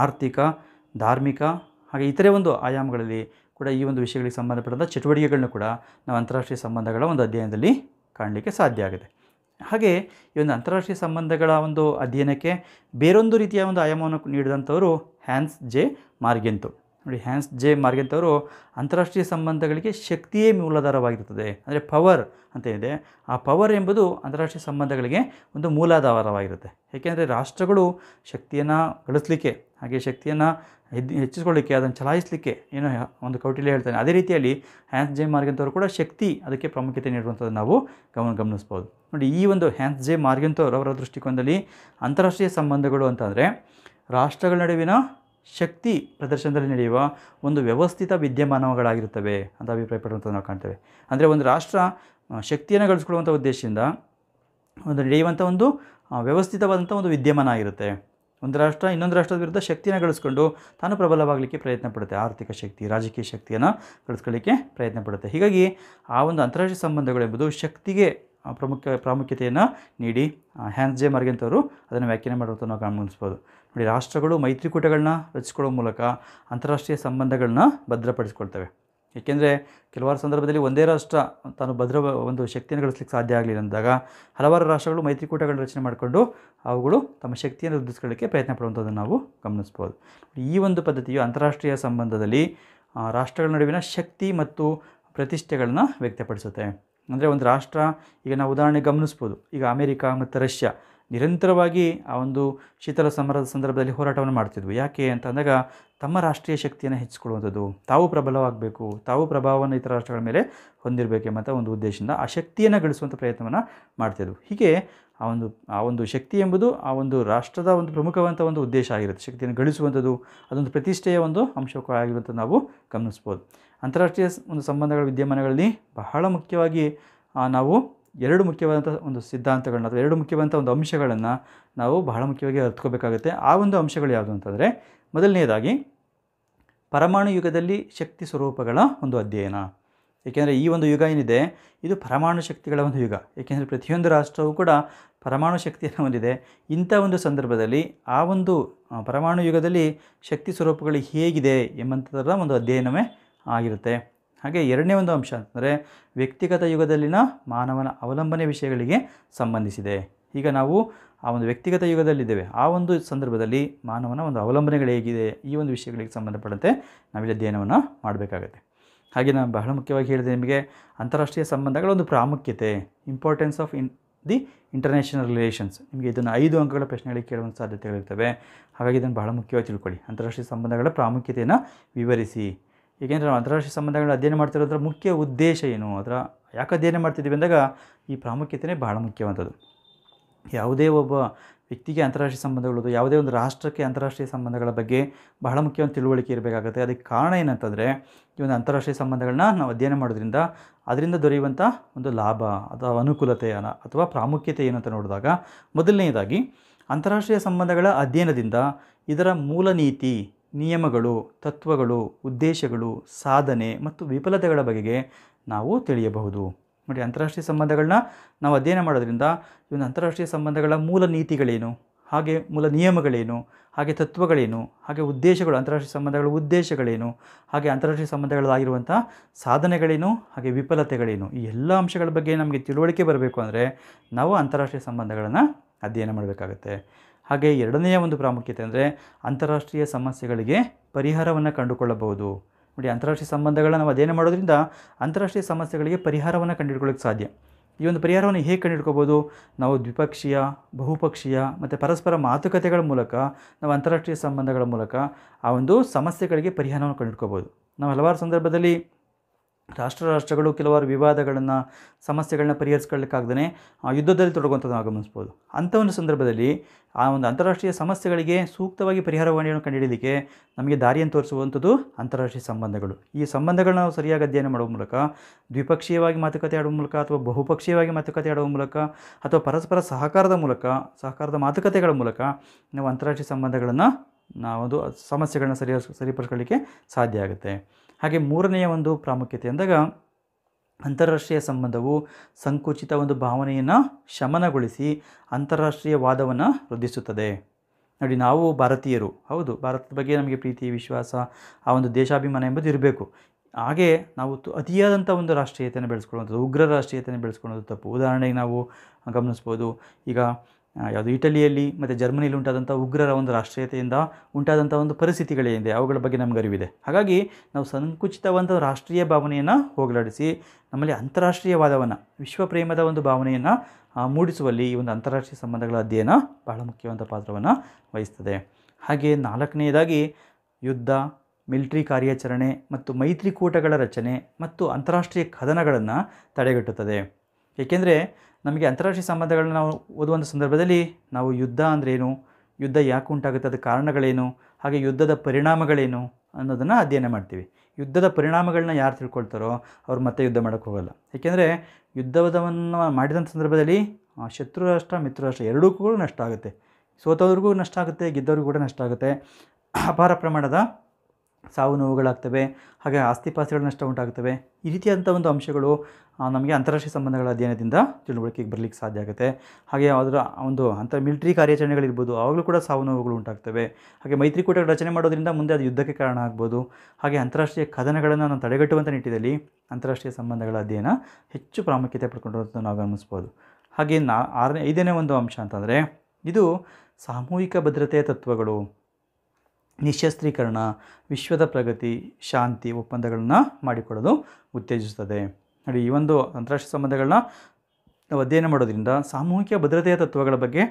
ಆರ್ಥಿಕ ಧಾರ್ಮಿಕ ಹಾಗೆ ಇತರೆ ಒಂದು ಆಯಾಮಗಳಲ್ಲಿ ಕೂಡ ಈ ಒಂದು ವಿಷಯಗಳಿಗೆ ಸಂಬಂಧಪಟ್ಟಂಥ ಚಟುವಟಿಕೆಗಳನ್ನು ಕೂಡ ನಾವು ಅಂತಾರಾಷ್ಟ್ರೀಯ ಸಂಬಂಧಗಳ ಒಂದು ಅಧ್ಯಯನದಲ್ಲಿ ಕಾಣಲಿಕ್ಕೆ ಸಾಧ್ಯ ಆಗಿದೆ ಹಾಗೆ ಈ ಒಂದು ಅಂತಾರಾಷ್ಟ್ರೀಯ ಸಂಬಂಧಗಳ ಒಂದು ಅಧ್ಯಯನಕ್ಕೆ ಬೇರೊಂದು ರೀತಿಯ ಒಂದು ಆಯಾಮವನ್ನು ನೀಡಿದಂಥವರು ಹ್ಯಾನ್ಸ್ ಜೆ ಮಾರ್ಗೆಂತು ನೋಡಿ ಹ್ಯಾನ್ಸ್ ಜೆ ಮಾರ್ಗೆಂತ್ ಅಂತಾರಾಷ್ಟ್ರೀಯ ಸಂಬಂಧಗಳಿಗೆ ಶಕ್ತಿಯೇ ಮೂಲಾಧಾರವಾಗಿರ್ತದೆ ಅಂದರೆ ಪವರ್ ಅಂತ ಇದೆ ಆ ಪವರ್ ಎಂಬುದು ಅಂತಾರಾಷ್ಟ್ರೀಯ ಸಂಬಂಧಗಳಿಗೆ ಒಂದು ಮೂಲಾಧಾರವಾಗಿರುತ್ತೆ ಏಕೆಂದರೆ ರಾಷ್ಟ್ರಗಳು ಶಕ್ತಿಯನ್ನು ಗಳಿಸಲಿಕ್ಕೆ ಹಾಗೆ ಶಕ್ತಿಯನ್ನು ಹೆಚ್ಚಿಸ್ಕೊಳ್ಳಿಕ್ಕೆ ಅದನ್ನು ಚಲಾಯಿಸಲಿಕ್ಕೆ ಏನೋ ಒಂದು ಕೌಟಿಲ್ಯ ಹೇಳ್ತಾನೆ ಅದೇ ರೀತಿಯಲ್ಲಿ ಹ್ಯಾನ್ಸ್ ಜೇ ಮಾರ್ಗಂಥವ್ರು ಕೂಡ ಶಕ್ತಿ ಅದಕ್ಕೆ ಪ್ರಾಮುಖ್ಯತೆ ನೀಡುವಂಥದ್ದು ನಾವು ಗಮನ ಗಮನಿಸ್ಬೋದು ನೋಡಿ ಈ ಒಂದು ಹ್ಯಾನ್ಸ್ ಜೇ ಮಾರ್ಗಂಥವ್ರು ಅವರ ದೃಷ್ಟಿಕೋನದಲ್ಲಿ ಅಂತಾರಾಷ್ಟ್ರೀಯ ಸಂಬಂಧಗಳು ಅಂತಂದರೆ ರಾಷ್ಟ್ರಗಳ ನಡುವಿನ ಶಕ್ತಿ ಪ್ರದರ್ಶನದಲ್ಲಿ ನಡೆಯುವ ಒಂದು ವ್ಯವಸ್ಥಿತ ವಿದ್ಯಮಾನಗಳಾಗಿರುತ್ತವೆ ಅಂತ ಅಭಿಪ್ರಾಯಪಡುವಂಥದ್ದು ನಾವು ಕಾಣ್ತೇವೆ ಅಂದರೆ ಒಂದು ರಾಷ್ಟ್ರ ಶಕ್ತಿಯನ್ನು ಗಳಿಸ್ಕೊಳ್ಳುವಂಥ ಉದ್ದೇಶದಿಂದ ಒಂದು ನಡೆಯುವಂಥ ಒಂದು ವ್ಯವಸ್ಥಿತವಾದಂಥ ಒಂದು ವಿದ್ಯಮಾನ ಆಗಿರುತ್ತೆ ಒಂದು ರಾಷ್ಟ್ರ ಇನ್ನೊಂದು ರಾಷ್ಟ್ರದ ವಿರುದ್ಧ ಶಕ್ತಿಯನ್ನು ಗಳಿಸ್ಕೊಂಡು ತಾನು ಪ್ರಬಲವಾಗಲಿಕ್ಕೆ ಪ್ರಯತ್ನ ಪಡುತ್ತೆ ಆರ್ಥಿಕ ಶಕ್ತಿ ರಾಜಕೀಯ ಶಕ್ತಿಯನ್ನು ಗಳಿಸ್ಕೊಳ್ಳಿಕ್ಕೆ ಪ್ರಯತ್ನ ಪಡುತ್ತೆ ಹೀಗಾಗಿ ಆ ಒಂದು ಅಂತಾರಾಷ್ಟ್ರೀಯ ಸಂಬಂಧಗಳು ಎಂಬುದು ಶಕ್ತಿಗೆ ಪ್ರಮುಖ ಪ್ರಾಮುಖ್ಯತೆಯನ್ನು ನೀಡಿ ಹ್ಯಾನ್ಸ್ ಜೆ ಮಾರ್ಗೆಂತ್ ಅದನ್ನು ವ್ಯಾಖ್ಯಾನ ಮಾಡುವಂಥ ನಾವು ಗಮನಿಸ್ಬೋದು ನೋಡಿ ರಾಷ್ಟ್ರಗಳು ಮೈತ್ರಿಕೂಟಗಳನ್ನ ರಚಿಸಿಕೊಳ್ಳೋ ಮೂಲಕ ಅಂತಾರಾಷ್ಟ್ರೀಯ ಸಂಬಂಧಗಳನ್ನ ಭದ್ರಪಡಿಸ್ಕೊಳ್ತವೆ ಏಕೆಂದರೆ ಕೆಲವಾರು ಸಂದರ್ಭದಲ್ಲಿ ಒಂದೇ ರಾಷ್ಟ್ರ ತಾನು ಭದ್ರ ಒಂದು ಶಕ್ತಿಯನ್ನು ಗಳಿಸ್ಲಿಕ್ಕೆ ಸಾಧ್ಯ ಆಗಲಿಲ್ಲ ಅಂದಾಗ ಹಲವಾರು ರಾಷ್ಟ್ರಗಳು ಮೈತ್ರಿಕೂಟಗಳನ್ನು ರಚನೆ ಮಾಡಿಕೊಂಡು ಅವುಗಳು ತಮ್ಮ ಶಕ್ತಿಯನ್ನು ವೃದ್ಧಿಸ್ಕೊಳ್ಳೋಕ್ಕೆ ಪ್ರಯತ್ನ ಪಡುವಂಥದ್ದನ್ನು ನಾವು ಗಮನಿಸ್ಬೋದು ಈ ಒಂದು ಪದ್ಧತಿಯು ಅಂತಾರಾಷ್ಟ್ರೀಯ ಸಂಬಂಧದಲ್ಲಿ ರಾಷ್ಟ್ರಗಳ ನಡುವಿನ ಶಕ್ತಿ ಮತ್ತು ಪ್ರತಿಷ್ಠೆಗಳನ್ನು ವ್ಯಕ್ತಪಡಿಸುತ್ತೆ ಅಂದರೆ ಒಂದು ರಾಷ್ಟ್ರ ಈಗ ನಾವು ಉದಾಹರಣೆ ಗಮನಿಸ್ಬೋದು ಈಗ ಅಮೇರಿಕಾ ಮತ್ತು ರಷ್ಯಾ ನಿರಂತರವಾಗಿ ಆ ಒಂದು ಶೀತಲ ಸಮರದ ಸಂದರ್ಭದಲ್ಲಿ ಹೋರಾಟವನ್ನು ಮಾಡ್ತಿದ್ವು ಯಾಕೆ ಅಂತ ಅಂದಾಗ ತಮ್ಮ ರಾಷ್ಟ್ರೀಯ ಶಕ್ತಿಯನ್ನು ಹೆಚ್ಚಿಕೊಳ್ಳುವಂಥದ್ದು ತಾವು ಪ್ರಬಲವಾಗಬೇಕು ತಾವು ಪ್ರಭಾವವನ್ನು ಇತರ ರಾಷ್ಟ್ರಗಳ ಮೇಲೆ ಹೊಂದಿರಬೇಕೆಂಬಂಥ ಒಂದು ಉದ್ದೇಶದಿಂದ ಆ ಶಕ್ತಿಯನ್ನು ಗಳಿಸುವಂಥ ಪ್ರಯತ್ನವನ್ನು ಮಾಡ್ತಿದ್ವು ಹೀಗೆ ಆ ಒಂದು ಆ ಒಂದು ಶಕ್ತಿ ಎಂಬುದು ಆ ಒಂದು ರಾಷ್ಟ್ರದ ಒಂದು ಪ್ರಮುಖವಂಥ ಒಂದು ಉದ್ದೇಶ ಆಗಿರುತ್ತೆ ಶಕ್ತಿಯನ್ನು ಗಳಿಸುವಂಥದ್ದು ಅದೊಂದು ಪ್ರತಿಷ್ಠೆಯ ಒಂದು ಅಂಶವಾಗಿರುವಂಥ ಆಗಿರುವಂಥದ್ದು ನಾವು ಗಮನಿಸ್ಬೋದು ಅಂತಾರಾಷ್ಟ್ರೀಯ ಒಂದು ಸಂಬಂಧಗಳ ವಿದ್ಯಮಾನಗಳಲ್ಲಿ ಬಹಳ ಮುಖ್ಯವಾಗಿ ನಾವು ಎರಡು ಮುಖ್ಯವಾದಂಥ ಒಂದು ಸಿದ್ಧಾಂತಗಳನ್ನ ಅಥವಾ ಎರಡು ಮುಖ್ಯವಾದಂಥ ಒಂದು ಅಂಶಗಳನ್ನು ನಾವು ಬಹಳ ಮುಖ್ಯವಾಗಿ ಅರ್ಥಕೋಬೇಕಾಗುತ್ತೆ ಆ ಒಂದು ಅಂಶಗಳು ಯಾವುದು ಅಂತಂದರೆ ಮೊದಲನೆಯದಾಗಿ ಪರಮಾಣು ಯುಗದಲ್ಲಿ ಶಕ್ತಿ ಸ್ವರೂಪಗಳ ಒಂದು ಅಧ್ಯಯನ ಏಕೆಂದರೆ ಈ ಒಂದು ಯುಗ ಏನಿದೆ ಇದು ಪರಮಾಣು ಶಕ್ತಿಗಳ ಒಂದು ಯುಗ ಏಕೆಂದರೆ ಪ್ರತಿಯೊಂದು ರಾಷ್ಟ್ರವೂ ಕೂಡ ಪರಮಾಣು ಶಕ್ತಿಯನ್ನು ಹೊಂದಿದೆ ಇಂಥ ಒಂದು ಸಂದರ್ಭದಲ್ಲಿ ಆ ಒಂದು ಪರಮಾಣು ಯುಗದಲ್ಲಿ ಶಕ್ತಿ ಸ್ವರೂಪಗಳು ಹೇಗಿದೆ ಎಂಬಂಥದ್ರ ಒಂದು ಅಧ್ಯಯನವೇ ಆಗಿರುತ್ತೆ ಹಾಗೆ ಎರಡನೇ ಒಂದು ಅಂಶ ಅಂತಂದರೆ ವ್ಯಕ್ತಿಗತ ಯುಗದಲ್ಲಿನ ಮಾನವನ ಅವಲಂಬನೆ ವಿಷಯಗಳಿಗೆ ಸಂಬಂಧಿಸಿದೆ ಈಗ ನಾವು ಆ ಒಂದು ವ್ಯಕ್ತಿಗತ ಯುಗದಲ್ಲಿದ್ದೇವೆ ಆ ಒಂದು ಸಂದರ್ಭದಲ್ಲಿ ಮಾನವನ ಒಂದು ಅವಲಂಬನೆಗಳು ಹೇಗಿದೆ ಈ ಒಂದು ವಿಷಯಗಳಿಗೆ ಸಂಬಂಧಪಟ್ಟಂತೆ ನಾವಿಲ್ಲಿ ಅಧ್ಯಯನವನ್ನು ಮಾಡಬೇಕಾಗತ್ತೆ ಹಾಗೆ ನಾನು ಬಹಳ ಮುಖ್ಯವಾಗಿ ಹೇಳಿದೆ ನಿಮಗೆ ಅಂತಾರಾಷ್ಟ್ರೀಯ ಸಂಬಂಧಗಳ ಒಂದು ಪ್ರಾಮುಖ್ಯತೆ importance of in the international relations ನಿಮಗೆ ಇದನ್ನು ಐದು ಅಂಕಗಳ ಪ್ರಶ್ನೆಗಳಿಗೆ ಕೇಳುವಂಥ ಸಾಧ್ಯತೆಗಳಿರ್ತವೆ ಹಾಗಾಗಿ ಇದನ್ನು ಬಹಳ ಮುಖ್ಯವಾಗಿ ತಿಳ್ಕೊಳ್ಳಿ ಅಂತಾರಾಷ್ಟ್ರೀಯ ಸಂಬಂಧಗಳ ಪ್ರಾಮುಖ್ಯತೆಯನ್ನು ವಿವರಿಸಿ ಏಕೆಂದರೆ ನಾವು ಅಂತಾರಾಷ್ಟ್ರೀಯ ಸಂಬಂಧಗಳನ್ನ ಅಧ್ಯಯನ ಮಾಡ್ತಿರೋದ್ರ ಮುಖ್ಯ ಉದ್ದೇಶ ಏನು ಅದರ ಯಾಕೆ ಅಧ್ಯಯನ ಮಾಡ್ತಿದ್ದೀವಿ ಅಂದಾಗ ಈ ಪ್ರಾಮುಖ್ಯತೆಯೇ ಬಹಳ ಮುಖ್ಯವಂಥದ್ದು ಯಾವುದೇ ಒಬ್ಬ ವ್ಯಕ್ತಿಗೆ ಅಂತಾರಾಷ್ಟ್ರೀಯ ಸಂಬಂಧಗಳು ಯಾವುದೇ ಒಂದು ರಾಷ್ಟ್ರಕ್ಕೆ ಅಂತಾರಾಷ್ಟ್ರೀಯ ಸಂಬಂಧಗಳ ಬಗ್ಗೆ ಬಹಳ ಮುಖ್ಯವಾದ ತಿಳುವಳಿಕೆ ಇರಬೇಕಾಗುತ್ತೆ ಅದಕ್ಕೆ ಕಾರಣ ಏನಂತಂದರೆ ಈ ಒಂದು ಅಂತಾರಾಷ್ಟ್ರೀಯ ಸಂಬಂಧಗಳನ್ನ ನಾವು ಅಧ್ಯಯನ ಮಾಡೋದ್ರಿಂದ ಅದರಿಂದ ದೊರೆಯುವಂಥ ಒಂದು ಲಾಭ ಅಥವಾ ಅನುಕೂಲತೆ ಅಥವಾ ಪ್ರಾಮುಖ್ಯತೆ ಏನಂತ ನೋಡಿದಾಗ ಮೊದಲನೆಯದಾಗಿ ಅಂತಾರಾಷ್ಟ್ರೀಯ ಸಂಬಂಧಗಳ ಅಧ್ಯಯನದಿಂದ ಇದರ ಮೂಲ ನೀತಿ ನಿಯಮಗಳು ತತ್ವಗಳು ಉದ್ದೇಶಗಳು ಸಾಧನೆ ಮತ್ತು ವಿಫಲತೆಗಳ ಬಗೆಗೆ ನಾವು ತಿಳಿಯಬಹುದು ನೋಡಿ ಅಂತಾರಾಷ್ಟ್ರೀಯ ಸಂಬಂಧಗಳನ್ನ ನಾವು ಅಧ್ಯಯನ ಮಾಡೋದ್ರಿಂದ ಒಂದು ಅಂತಾರಾಷ್ಟ್ರೀಯ ಸಂಬಂಧಗಳ ಮೂಲ ನೀತಿಗಳೇನು ಹಾಗೆ ಮೂಲ ನಿಯಮಗಳೇನು ಹಾಗೆ ತತ್ವಗಳೇನು ಹಾಗೆ ಉದ್ದೇಶಗಳು ಅಂತಾರಾಷ್ಟ್ರೀಯ ಸಂಬಂಧಗಳ ಉದ್ದೇಶಗಳೇನು ಹಾಗೆ ಅಂತಾರಾಷ್ಟ್ರೀಯ ಸಂಬಂಧಗಳಾಗಿರುವಂಥ ಸಾಧನೆಗಳೇನು ಹಾಗೆ ವಿಫಲತೆಗಳೇನು ಈ ಎಲ್ಲ ಅಂಶಗಳ ಬಗ್ಗೆ ನಮಗೆ ತಿಳುವಳಿಕೆ ಬರಬೇಕು ಅಂದರೆ ನಾವು ಅಂತಾರಾಷ್ಟ್ರೀಯ ಸಂಬಂಧಗಳನ್ನು ಅಧ್ಯಯನ ಮಾಡಬೇಕಾಗತ್ತೆ ಹಾಗೆ ಎರಡನೆಯ ಒಂದು ಪ್ರಾಮುಖ್ಯತೆ ಅಂದರೆ ಅಂತಾರಾಷ್ಟ್ರೀಯ ಸಮಸ್ಯೆಗಳಿಗೆ ಪರಿಹಾರವನ್ನು ಕಂಡುಕೊಳ್ಳಬಹುದು ನೋಡಿ ಅಂತಾರಾಷ್ಟ್ರೀಯ ಸಂಬಂಧಗಳನ್ನು ನಾವು ಅಧ್ಯಯನ ಮಾಡೋದ್ರಿಂದ ಅಂತಾರಾಷ್ಟ್ರೀಯ ಸಮಸ್ಯೆಗಳಿಗೆ ಪರಿಹಾರವನ್ನು ಕಂಡುಹಿಡ್ಕೊಳ್ಳೋಕ್ಕೆ ಸಾಧ್ಯ ಈ ಒಂದು ಪರಿಹಾರವನ್ನು ಹೇಗೆ ಕಂಡುಹಿಡ್ಕೋಬೋದು ನಾವು ದ್ವಿಪಕ್ಷೀಯ ಬಹುಪಕ್ಷೀಯ ಮತ್ತು ಪರಸ್ಪರ ಮಾತುಕತೆಗಳ ಮೂಲಕ ನಾವು ಅಂತಾರಾಷ್ಟ್ರೀಯ ಸಂಬಂಧಗಳ ಮೂಲಕ ಆ ಒಂದು ಸಮಸ್ಯೆಗಳಿಗೆ ಪರಿಹಾರವನ್ನು ಕಂಡುಹಿಡ್ಕೋಬೋದು ನಾವು ಹಲವಾರು ಸಂದರ್ಭದಲ್ಲಿ ರಾಷ್ಟ್ರ ರಾಷ್ಟ್ರಗಳು ಕೆಲವಾರು ವಿವಾದಗಳನ್ನು ಸಮಸ್ಯೆಗಳನ್ನ ಪರಿಹರಿಸ್ಕೊಳ್ಳಿಕ್ಕಾಗ್ದೇ ಯುದ್ಧದಲ್ಲಿ ತೊಡಗುವಂಥದ್ದು ಆಗಮಿಸ್ಬೋದು ಅಂಥ ಒಂದು ಸಂದರ್ಭದಲ್ಲಿ ಆ ಒಂದು ಅಂತಾರಾಷ್ಟ್ರೀಯ ಸಮಸ್ಯೆಗಳಿಗೆ ಸೂಕ್ತವಾಗಿ ಪರಿಹಾರವಾಣಿಯನ್ನು ಕಂಡುಹಿಡೀಲಿಕ್ಕೆ ನಮಗೆ ದಾರಿಯನ್ನು ತೋರಿಸುವಂಥದ್ದು ಅಂತಾರಾಷ್ಟ್ರೀಯ ಸಂಬಂಧಗಳು ಈ ಸಂಬಂಧಗಳನ್ನ ನಾವು ಸರಿಯಾಗಿ ಅಧ್ಯಯನ ಮಾಡುವ ಮೂಲಕ ದ್ವಿಪಕ್ಷೀಯವಾಗಿ ಮಾತುಕತೆ ಆಡುವ ಮೂಲಕ ಅಥವಾ ಬಹುಪಕ್ಷೀಯವಾಗಿ ಮಾತುಕತೆ ಆಡುವ ಮೂಲಕ ಅಥವಾ ಪರಸ್ಪರ ಸಹಕಾರದ ಮೂಲಕ ಸಹಕಾರದ ಮಾತುಕತೆಗಳ ಮೂಲಕ ನಾವು ಅಂತಾರಾಷ್ಟ್ರೀಯ ಸಂಬಂಧಗಳನ್ನು ನಾವೊಂದು ಸಮಸ್ಯೆಗಳನ್ನ ಸರಿಯ ಸರಿಪಡಿಸ್ಕೊಳ್ಳಿಕ್ಕೆ ಸಾಧ್ಯ ಆಗುತ್ತೆ ಹಾಗೆ ಮೂರನೆಯ ಒಂದು ಪ್ರಾಮುಖ್ಯತೆ ಅಂದಾಗ ಅಂತಾರಾಷ್ಟ್ರೀಯ ಸಂಬಂಧವು ಸಂಕುಚಿತ ಒಂದು ಭಾವನೆಯನ್ನು ಶಮನಗೊಳಿಸಿ ಅಂತಾರಾಷ್ಟ್ರೀಯ ವಾದವನ್ನು ವೃದ್ಧಿಸುತ್ತದೆ ನೋಡಿ ನಾವು ಭಾರತೀಯರು ಹೌದು ಭಾರತದ ಬಗ್ಗೆ ನಮಗೆ ಪ್ರೀತಿ ವಿಶ್ವಾಸ ಆ ಒಂದು ದೇಶಾಭಿಮಾನ ಎಂಬುದು ಇರಬೇಕು ಹಾಗೆ ನಾವು ಅತಿಯಾದಂಥ ಒಂದು ರಾಷ್ಟ್ರೀಯತೆಯನ್ನು ಬೆಳೆಸ್ಕೊಳ್ಳುವಂಥದ್ದು ಉಗ್ರ ರಾಷ್ಟ್ರೀಯತೆಯನ್ನು ಬೆಳೆಸ್ಕೊಳ್ಳೋದು ತಪ್ಪು ಉದಾಹರಣೆಗೆ ನಾವು ಗಮನಿಸ್ಬೋದು ಈಗ ಯಾವುದು ಇಟಲಿಯಲ್ಲಿ ಮತ್ತು ಜರ್ಮನಿಯಲ್ಲಿ ಉಂಟಾದಂಥ ಉಗ್ರರ ಒಂದು ರಾಷ್ಟ್ರೀಯತೆಯಿಂದ ಉಂಟಾದಂಥ ಒಂದು ಪರಿಸ್ಥಿತಿಗಳೇನಿದೆ ಅವುಗಳ ಬಗ್ಗೆ ನಮ್ಗೆ ಅರಿವಿದೆ ಹಾಗಾಗಿ ನಾವು ಸಂಕುಚಿತವಾದ ರಾಷ್ಟ್ರೀಯ ಭಾವನೆಯನ್ನು ಹೋಗಲಾಡಿಸಿ ನಮ್ಮಲ್ಲಿ ಅಂತಾರಾಷ್ಟ್ರೀಯವಾದವನ್ನು ವಿಶ್ವಪ್ರೇಮದ ಒಂದು ಭಾವನೆಯನ್ನು ಮೂಡಿಸುವಲ್ಲಿ ಈ ಒಂದು ಅಂತಾರಾಷ್ಟ್ರೀಯ ಸಂಬಂಧಗಳ ಅಧ್ಯಯನ ಬಹಳ ಮುಖ್ಯವಾದ ಪಾತ್ರವನ್ನು ವಹಿಸ್ತದೆ ಹಾಗೆ ನಾಲ್ಕನೆಯದಾಗಿ ಯುದ್ಧ ಮಿಲಿಟರಿ ಕಾರ್ಯಾಚರಣೆ ಮತ್ತು ಮೈತ್ರಿಕೂಟಗಳ ರಚನೆ ಮತ್ತು ಅಂತಾರಾಷ್ಟ್ರೀಯ ಕದನಗಳನ್ನು ತಡೆಗಟ್ಟುತ್ತದೆ ಏಕೆಂದರೆ ನಮಗೆ ಅಂತಾರಾಷ್ಟ್ರೀಯ ಸಂಬಂಧಗಳನ್ನ ನಾವು ಓದುವಂಥ ಸಂದರ್ಭದಲ್ಲಿ ನಾವು ಯುದ್ಧ ಅಂದ್ರೇನು ಯುದ್ಧ ಯಾಕೆ ಉಂಟಾಗುತ್ತೆ ಅದರ ಕಾರಣಗಳೇನು ಹಾಗೆ ಯುದ್ಧದ ಪರಿಣಾಮಗಳೇನು ಅನ್ನೋದನ್ನು ಅಧ್ಯಯನ ಮಾಡ್ತೀವಿ ಯುದ್ಧದ ಪರಿಣಾಮಗಳನ್ನ ಯಾರು ತಿಳ್ಕೊಳ್ತಾರೋ ಅವ್ರು ಮತ್ತೆ ಯುದ್ಧ ಮಾಡೋಕ್ಕೆ ಹೋಗಲ್ಲ ಏಕೆಂದರೆ ಯುದ್ಧವನ್ನು ಮಾಡಿದಂಥ ಸಂದರ್ಭದಲ್ಲಿ ಶತ್ರು ರಾಷ್ಟ್ರ ಮಿತ್ರ ರಾಷ್ಟ್ರ ಎರಡೂ ಕೂಡ ನಷ್ಟ ಆಗುತ್ತೆ ಸೋತವ್ರಿಗೂ ನಷ್ಟ ಆಗುತ್ತೆ ಗೆದ್ದವ್ರಿಗೂ ಕೂಡ ನಷ್ಟ ಆಗುತ್ತೆ ಅಪಾರ ಪ್ರಮಾಣದ ಸಾವು ನೋವುಗಳಾಗ್ತವೆ ಹಾಗೆ ಆಸ್ತಿಪಾಸ್ತಿಗಳ ನಷ್ಟ ಉಂಟಾಗ್ತವೆ ಈ ರೀತಿಯಾದಂಥ ಒಂದು ಅಂಶಗಳು ನಮಗೆ ಅಂತಾರಾಷ್ಟ್ರೀಯ ಸಂಬಂಧಗಳ ಅಧ್ಯಯನದಿಂದ ತಿಳುವಳಿಕೆಗೆ ಬರಲಿಕ್ಕೆ ಸಾಧ್ಯ ಆಗುತ್ತೆ ಹಾಗೆ ಅದರ ಒಂದು ಅಂತ ಮಿಲಿಟರಿ ಕಾರ್ಯಾಚರಣೆಗಳಿರ್ಬೋದು ಆವಾಗಲೂ ಕೂಡ ಸಾವು ನೋವುಗಳು ಉಂಟಾಗ್ತವೆ ಹಾಗೆ ಮೈತ್ರಿಕೂಟ ರಚನೆ ಮಾಡೋದ್ರಿಂದ ಮುಂದೆ ಅದು ಯುದ್ಧಕ್ಕೆ ಕಾರಣ ಆಗ್ಬೋದು ಹಾಗೆ ಅಂತಾರಾಷ್ಟ್ರೀಯ ಕದನಗಳನ್ನು ನಾನು ತಡೆಗಟ್ಟುವಂಥ ನಿಟ್ಟಿನಲ್ಲಿ ಅಂತಾರಾಷ್ಟ್ರೀಯ ಸಂಬಂಧಗಳ ಅಧ್ಯಯನ ಹೆಚ್ಚು ಪ್ರಾಮುಖ್ಯತೆ ಪಡ್ಕೊಂಡಿರೋದನ್ನು ನಾವು ಗಮನಿಸ್ಬೋದು ಹಾಗೆ ನಾ ಆರನೇ ಐದನೇ ಒಂದು ಅಂಶ ಅಂತಂದರೆ ಇದು ಸಾಮೂಹಿಕ ಭದ್ರತೆಯ ತತ್ವಗಳು ನಿಶಸ್ತ್ರೀಕರಣ ವಿಶ್ವದ ಪ್ರಗತಿ ಶಾಂತಿ ಒಪ್ಪಂದಗಳನ್ನು ಮಾಡಿಕೊಡಲು ಉತ್ತೇಜಿಸುತ್ತದೆ ನೋಡಿ ಈ ಒಂದು ಅಂತಾರಾಷ್ಟ್ರೀಯ ಸಂಬಂಧಗಳನ್ನ ನಾವು ಅಧ್ಯಯನ ಮಾಡೋದ್ರಿಂದ ಸಾಮೂಹಿಕ ಭದ್ರತೆಯ ತತ್ವಗಳ ಬಗ್ಗೆ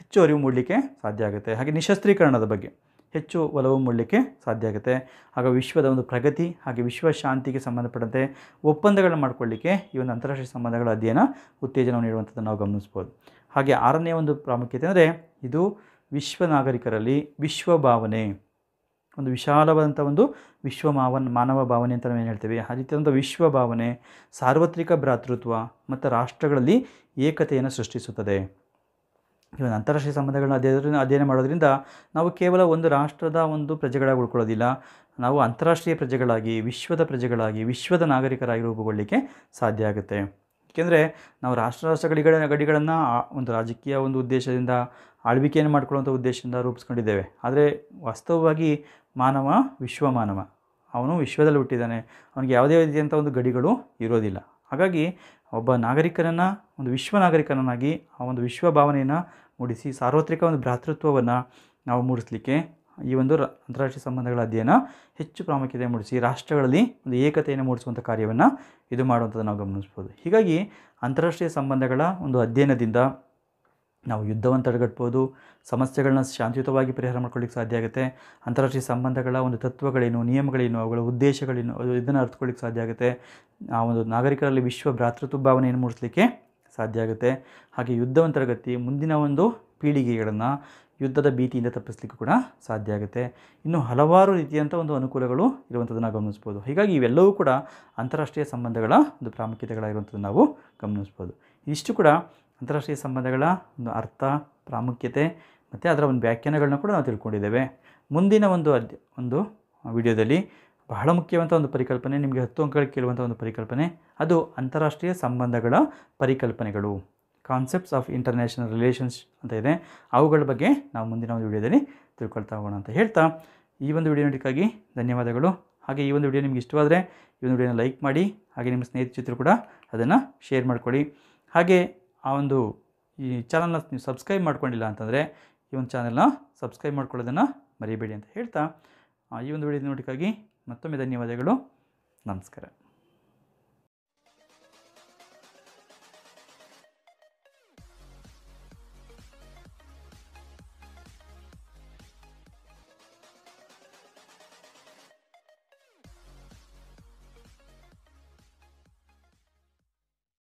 ಹೆಚ್ಚು ಅರಿವು ಮೂಡಲಿಕ್ಕೆ ಸಾಧ್ಯ ಆಗುತ್ತೆ ಹಾಗೆ ನಿಶಸ್ತ್ರೀಕರಣದ ಬಗ್ಗೆ ಹೆಚ್ಚು ಒಲವು ಮೂಡಲಿಕ್ಕೆ ಸಾಧ್ಯ ಆಗುತ್ತೆ ಆಗ ವಿಶ್ವದ ಒಂದು ಪ್ರಗತಿ ಹಾಗೆ ವಿಶ್ವ ಶಾಂತಿಗೆ ಸಂಬಂಧಪಟ್ಟಂತೆ ಒಪ್ಪಂದಗಳನ್ನು ಮಾಡಿಕೊಳ್ಳಿಕ್ಕೆ ಈ ಒಂದು ಅಂತಾರಾಷ್ಟ್ರೀಯ ಸಂಬಂಧಗಳ ಅಧ್ಯಯನ ಉತ್ತೇಜನವನ್ನು ನೀಡುವಂಥದ್ದನ್ನು ನಾವು ಗಮನಿಸ್ಬೋದು ಹಾಗೆ ಆರನೇ ಒಂದು ಪ್ರಾಮುಖ್ಯತೆ ಅಂದರೆ ಇದು ವಿಶ್ವ ನಾಗರಿಕರಲ್ಲಿ ವಿಶ್ವ ಭಾವನೆ ಒಂದು ವಿಶಾಲವಾದಂಥ ಒಂದು ವಿಶ್ವ ಮಾವನ್ ಮಾನವ ಭಾವನೆ ಅಂತ ನಾವೇನು ಹೇಳ್ತೀವಿ ಆ ರೀತಿಯಾದಂಥ ವಿಶ್ವ ಭಾವನೆ ಸಾರ್ವತ್ರಿಕ ಭ್ರಾತೃತ್ವ ಮತ್ತು ರಾಷ್ಟ್ರಗಳಲ್ಲಿ ಏಕತೆಯನ್ನು ಸೃಷ್ಟಿಸುತ್ತದೆ ಒಂದು ಅಂತಾರಾಷ್ಟ್ರೀಯ ಸಂಬಂಧಗಳನ್ನ ಅಧ್ಯಯನ ಅಧ್ಯಯನ ಮಾಡೋದ್ರಿಂದ ನಾವು ಕೇವಲ ಒಂದು ರಾಷ್ಟ್ರದ ಒಂದು ಪ್ರಜೆಗಳಾಗಿ ಉಳ್ಕೊಳ್ಳೋದಿಲ್ಲ ನಾವು ಅಂತಾರಾಷ್ಟ್ರೀಯ ಪ್ರಜೆಗಳಾಗಿ ವಿಶ್ವದ ಪ್ರಜೆಗಳಾಗಿ ವಿಶ್ವದ ನಾಗರಿಕರಾಗಿ ರೂಪುಗೊಳ್ಳಲಿಕ್ಕೆ ಸಾಧ್ಯ ಆಗುತ್ತೆ ಏಕೆಂದರೆ ನಾವು ರಾಷ್ಟ್ರ ರಾಷ್ಟ್ರ ಗಡಿಗಳನ್ನು ಒಂದು ರಾಜಕೀಯ ಒಂದು ಉದ್ದೇಶದಿಂದ ಆಳ್ವಿಕೆಯನ್ನು ಮಾಡ್ಕೊಳ್ಳುವಂಥ ಉದ್ದೇಶದಿಂದ ರೂಪಿಸ್ಕೊಂಡಿದ್ದೇವೆ ಆದರೆ ವಾಸ್ತವವಾಗಿ ಮಾನವ ವಿಶ್ವ ಮಾನವ ಅವನು ವಿಶ್ವದಲ್ಲಿ ಹುಟ್ಟಿದ್ದಾನೆ ಅವನಿಗೆ ಯಾವುದೇ ರೀತಿಯಂಥ ಒಂದು ಗಡಿಗಳು ಇರೋದಿಲ್ಲ ಹಾಗಾಗಿ ಒಬ್ಬ ನಾಗರಿಕರನ್ನು ಒಂದು ವಿಶ್ವ ನಾಗರಿಕನನ್ನಾಗಿ ಆ ಒಂದು ವಿಶ್ವ ಭಾವನೆಯನ್ನು ಮೂಡಿಸಿ ಸಾರ್ವತ್ರಿಕ ಒಂದು ಭ್ರಾತೃತ್ವವನ್ನು ನಾವು ಮೂಡಿಸಲಿಕ್ಕೆ ಈ ಒಂದು ಅಂತಾರಾಷ್ಟ್ರೀಯ ಸಂಬಂಧಗಳ ಅಧ್ಯಯನ ಹೆಚ್ಚು ಪ್ರಾಮುಖ್ಯತೆ ಮೂಡಿಸಿ ರಾಷ್ಟ್ರಗಳಲ್ಲಿ ಒಂದು ಏಕತೆಯನ್ನು ಮೂಡಿಸುವಂಥ ಕಾರ್ಯವನ್ನು ಇದು ಮಾಡುವಂಥದ್ದು ನಾವು ಗಮನಿಸ್ಬೋದು ಹೀಗಾಗಿ ಅಂತಾರಾಷ್ಟ್ರೀಯ ಸಂಬಂಧಗಳ ಒಂದು ಅಧ್ಯಯನದಿಂದ ನಾವು ಯುದ್ಧವನ್ನು ತಡೆಗಟ್ಬೋದು ಸಮಸ್ಯೆಗಳನ್ನ ಶಾಂತಿಯುತವಾಗಿ ಪರಿಹಾರ ಮಾಡ್ಕೊಳ್ಳಿಕ್ಕೆ ಸಾಧ್ಯ ಆಗುತ್ತೆ ಅಂತಾರಾಷ್ಟ್ರೀಯ ಸಂಬಂಧಗಳ ಒಂದು ತತ್ವಗಳೇನು ನಿಯಮಗಳೇನು ಅವುಗಳ ಉದ್ದೇಶಗಳೇನು ಇದನ್ನು ಅರ್ಥಕೊಳ್ಳಿಕ್ಕೆ ಸಾಧ್ಯ ಆಗುತ್ತೆ ಆ ಒಂದು ನಾಗರಿಕರಲ್ಲಿ ವಿಶ್ವ ಭ್ರಾತೃತ್ವ ಭಾವನೆಯನ್ನು ಮೂಡಿಸಲಿಕ್ಕೆ ಸಾಧ್ಯ ಆಗುತ್ತೆ ಹಾಗೆ ಯುದ್ಧವನ್ನು ತರಗತಿ ಮುಂದಿನ ಒಂದು ಪೀಳಿಗೆಗಳನ್ನು ಯುದ್ಧದ ಭೀತಿಯಿಂದ ತಪ್ಪಿಸಲಿಕ್ಕೆ ಕೂಡ ಸಾಧ್ಯ ಆಗುತ್ತೆ ಇನ್ನು ಹಲವಾರು ರೀತಿಯಂಥ ಒಂದು ಅನುಕೂಲಗಳು ಇರುವಂಥದ್ದನ್ನು ಗಮನಿಸ್ಬೋದು ಹೀಗಾಗಿ ಇವೆಲ್ಲವೂ ಕೂಡ ಅಂತಾರಾಷ್ಟ್ರೀಯ ಸಂಬಂಧಗಳ ಒಂದು ಪ್ರಾಮುಖ್ಯತೆಗಳಾಗಿರುವಂಥದ್ದು ನಾವು ಗಮನಿಸ್ಬೋದು ಇಷ್ಟು ಕೂಡ ಅಂತಾರಾಷ್ಟ್ರೀಯ ಸಂಬಂಧಗಳ ಒಂದು ಅರ್ಥ ಪ್ರಾಮುಖ್ಯತೆ ಮತ್ತು ಅದರ ಒಂದು ವ್ಯಾಖ್ಯಾನಗಳನ್ನ ಕೂಡ ನಾವು ತಿಳ್ಕೊಂಡಿದ್ದೇವೆ ಮುಂದಿನ ಒಂದು ಅದ್ ಒಂದು ವಿಡಿಯೋದಲ್ಲಿ ಬಹಳ ಮುಖ್ಯವಂಥ ಒಂದು ಪರಿಕಲ್ಪನೆ ನಿಮಗೆ ಹತ್ತು ಅಂಕಗಳು ಕೇಳುವಂಥ ಒಂದು ಪರಿಕಲ್ಪನೆ ಅದು ಅಂತಾರಾಷ್ಟ್ರೀಯ ಸಂಬಂಧಗಳ ಪರಿಕಲ್ಪನೆಗಳು ಕಾನ್ಸೆಪ್ಟ್ಸ್ ಆಫ್ ಇಂಟರ್ನ್ಯಾಷನಲ್ ರಿಲೇಷನ್ಸ್ ಅಂತ ಇದೆ ಅವುಗಳ ಬಗ್ಗೆ ನಾವು ಮುಂದಿನ ಒಂದು ವಿಡಿಯೋದಲ್ಲಿ ತಿಳ್ಕೊಳ್ತಾ ಹೋಗೋಣ ಅಂತ ಹೇಳ್ತಾ ಈ ಒಂದು ವಿಡಿಯೋ ನಡಿಕಾಗಿ ಧನ್ಯವಾದಗಳು ಹಾಗೆ ಈ ಒಂದು ವಿಡಿಯೋ ನಿಮಗೆ ಇಷ್ಟವಾದರೆ ಈ ಒಂದು ವಿಡಿಯೋನ ಲೈಕ್ ಮಾಡಿ ಹಾಗೆ ನಿಮ್ಮ ಸ್ನೇಹಿತ ಚಿತ್ರ ಕೂಡ ಅದನ್ನು ಶೇರ್ ಮಾಡಿಕೊಡಿ ಹಾಗೆ ಆ ಒಂದು ಈ ಚಾನಲ್ನ ನೀವು ಸಬ್ಸ್ಕ್ರೈಬ್ ಮಾಡ್ಕೊಂಡಿಲ್ಲ ಅಂತಂದರೆ ಈ ಒಂದು ಚಾನಲ್ನ ಸಬ್ಸ್ಕ್ರೈಬ್ ಮಾಡ್ಕೊಳ್ಳೋದನ್ನು ಮರಿಬೇಡಿ ಅಂತ ಹೇಳ್ತಾ ಈ ಒಂದು ವಿಡಿಯೋ ನೋಡೋಕ್ಕಾಗಿ ಮತ್ತೊಮ್ಮೆ ಧನ್ಯವಾದಗಳು ನಮಸ್ಕಾರ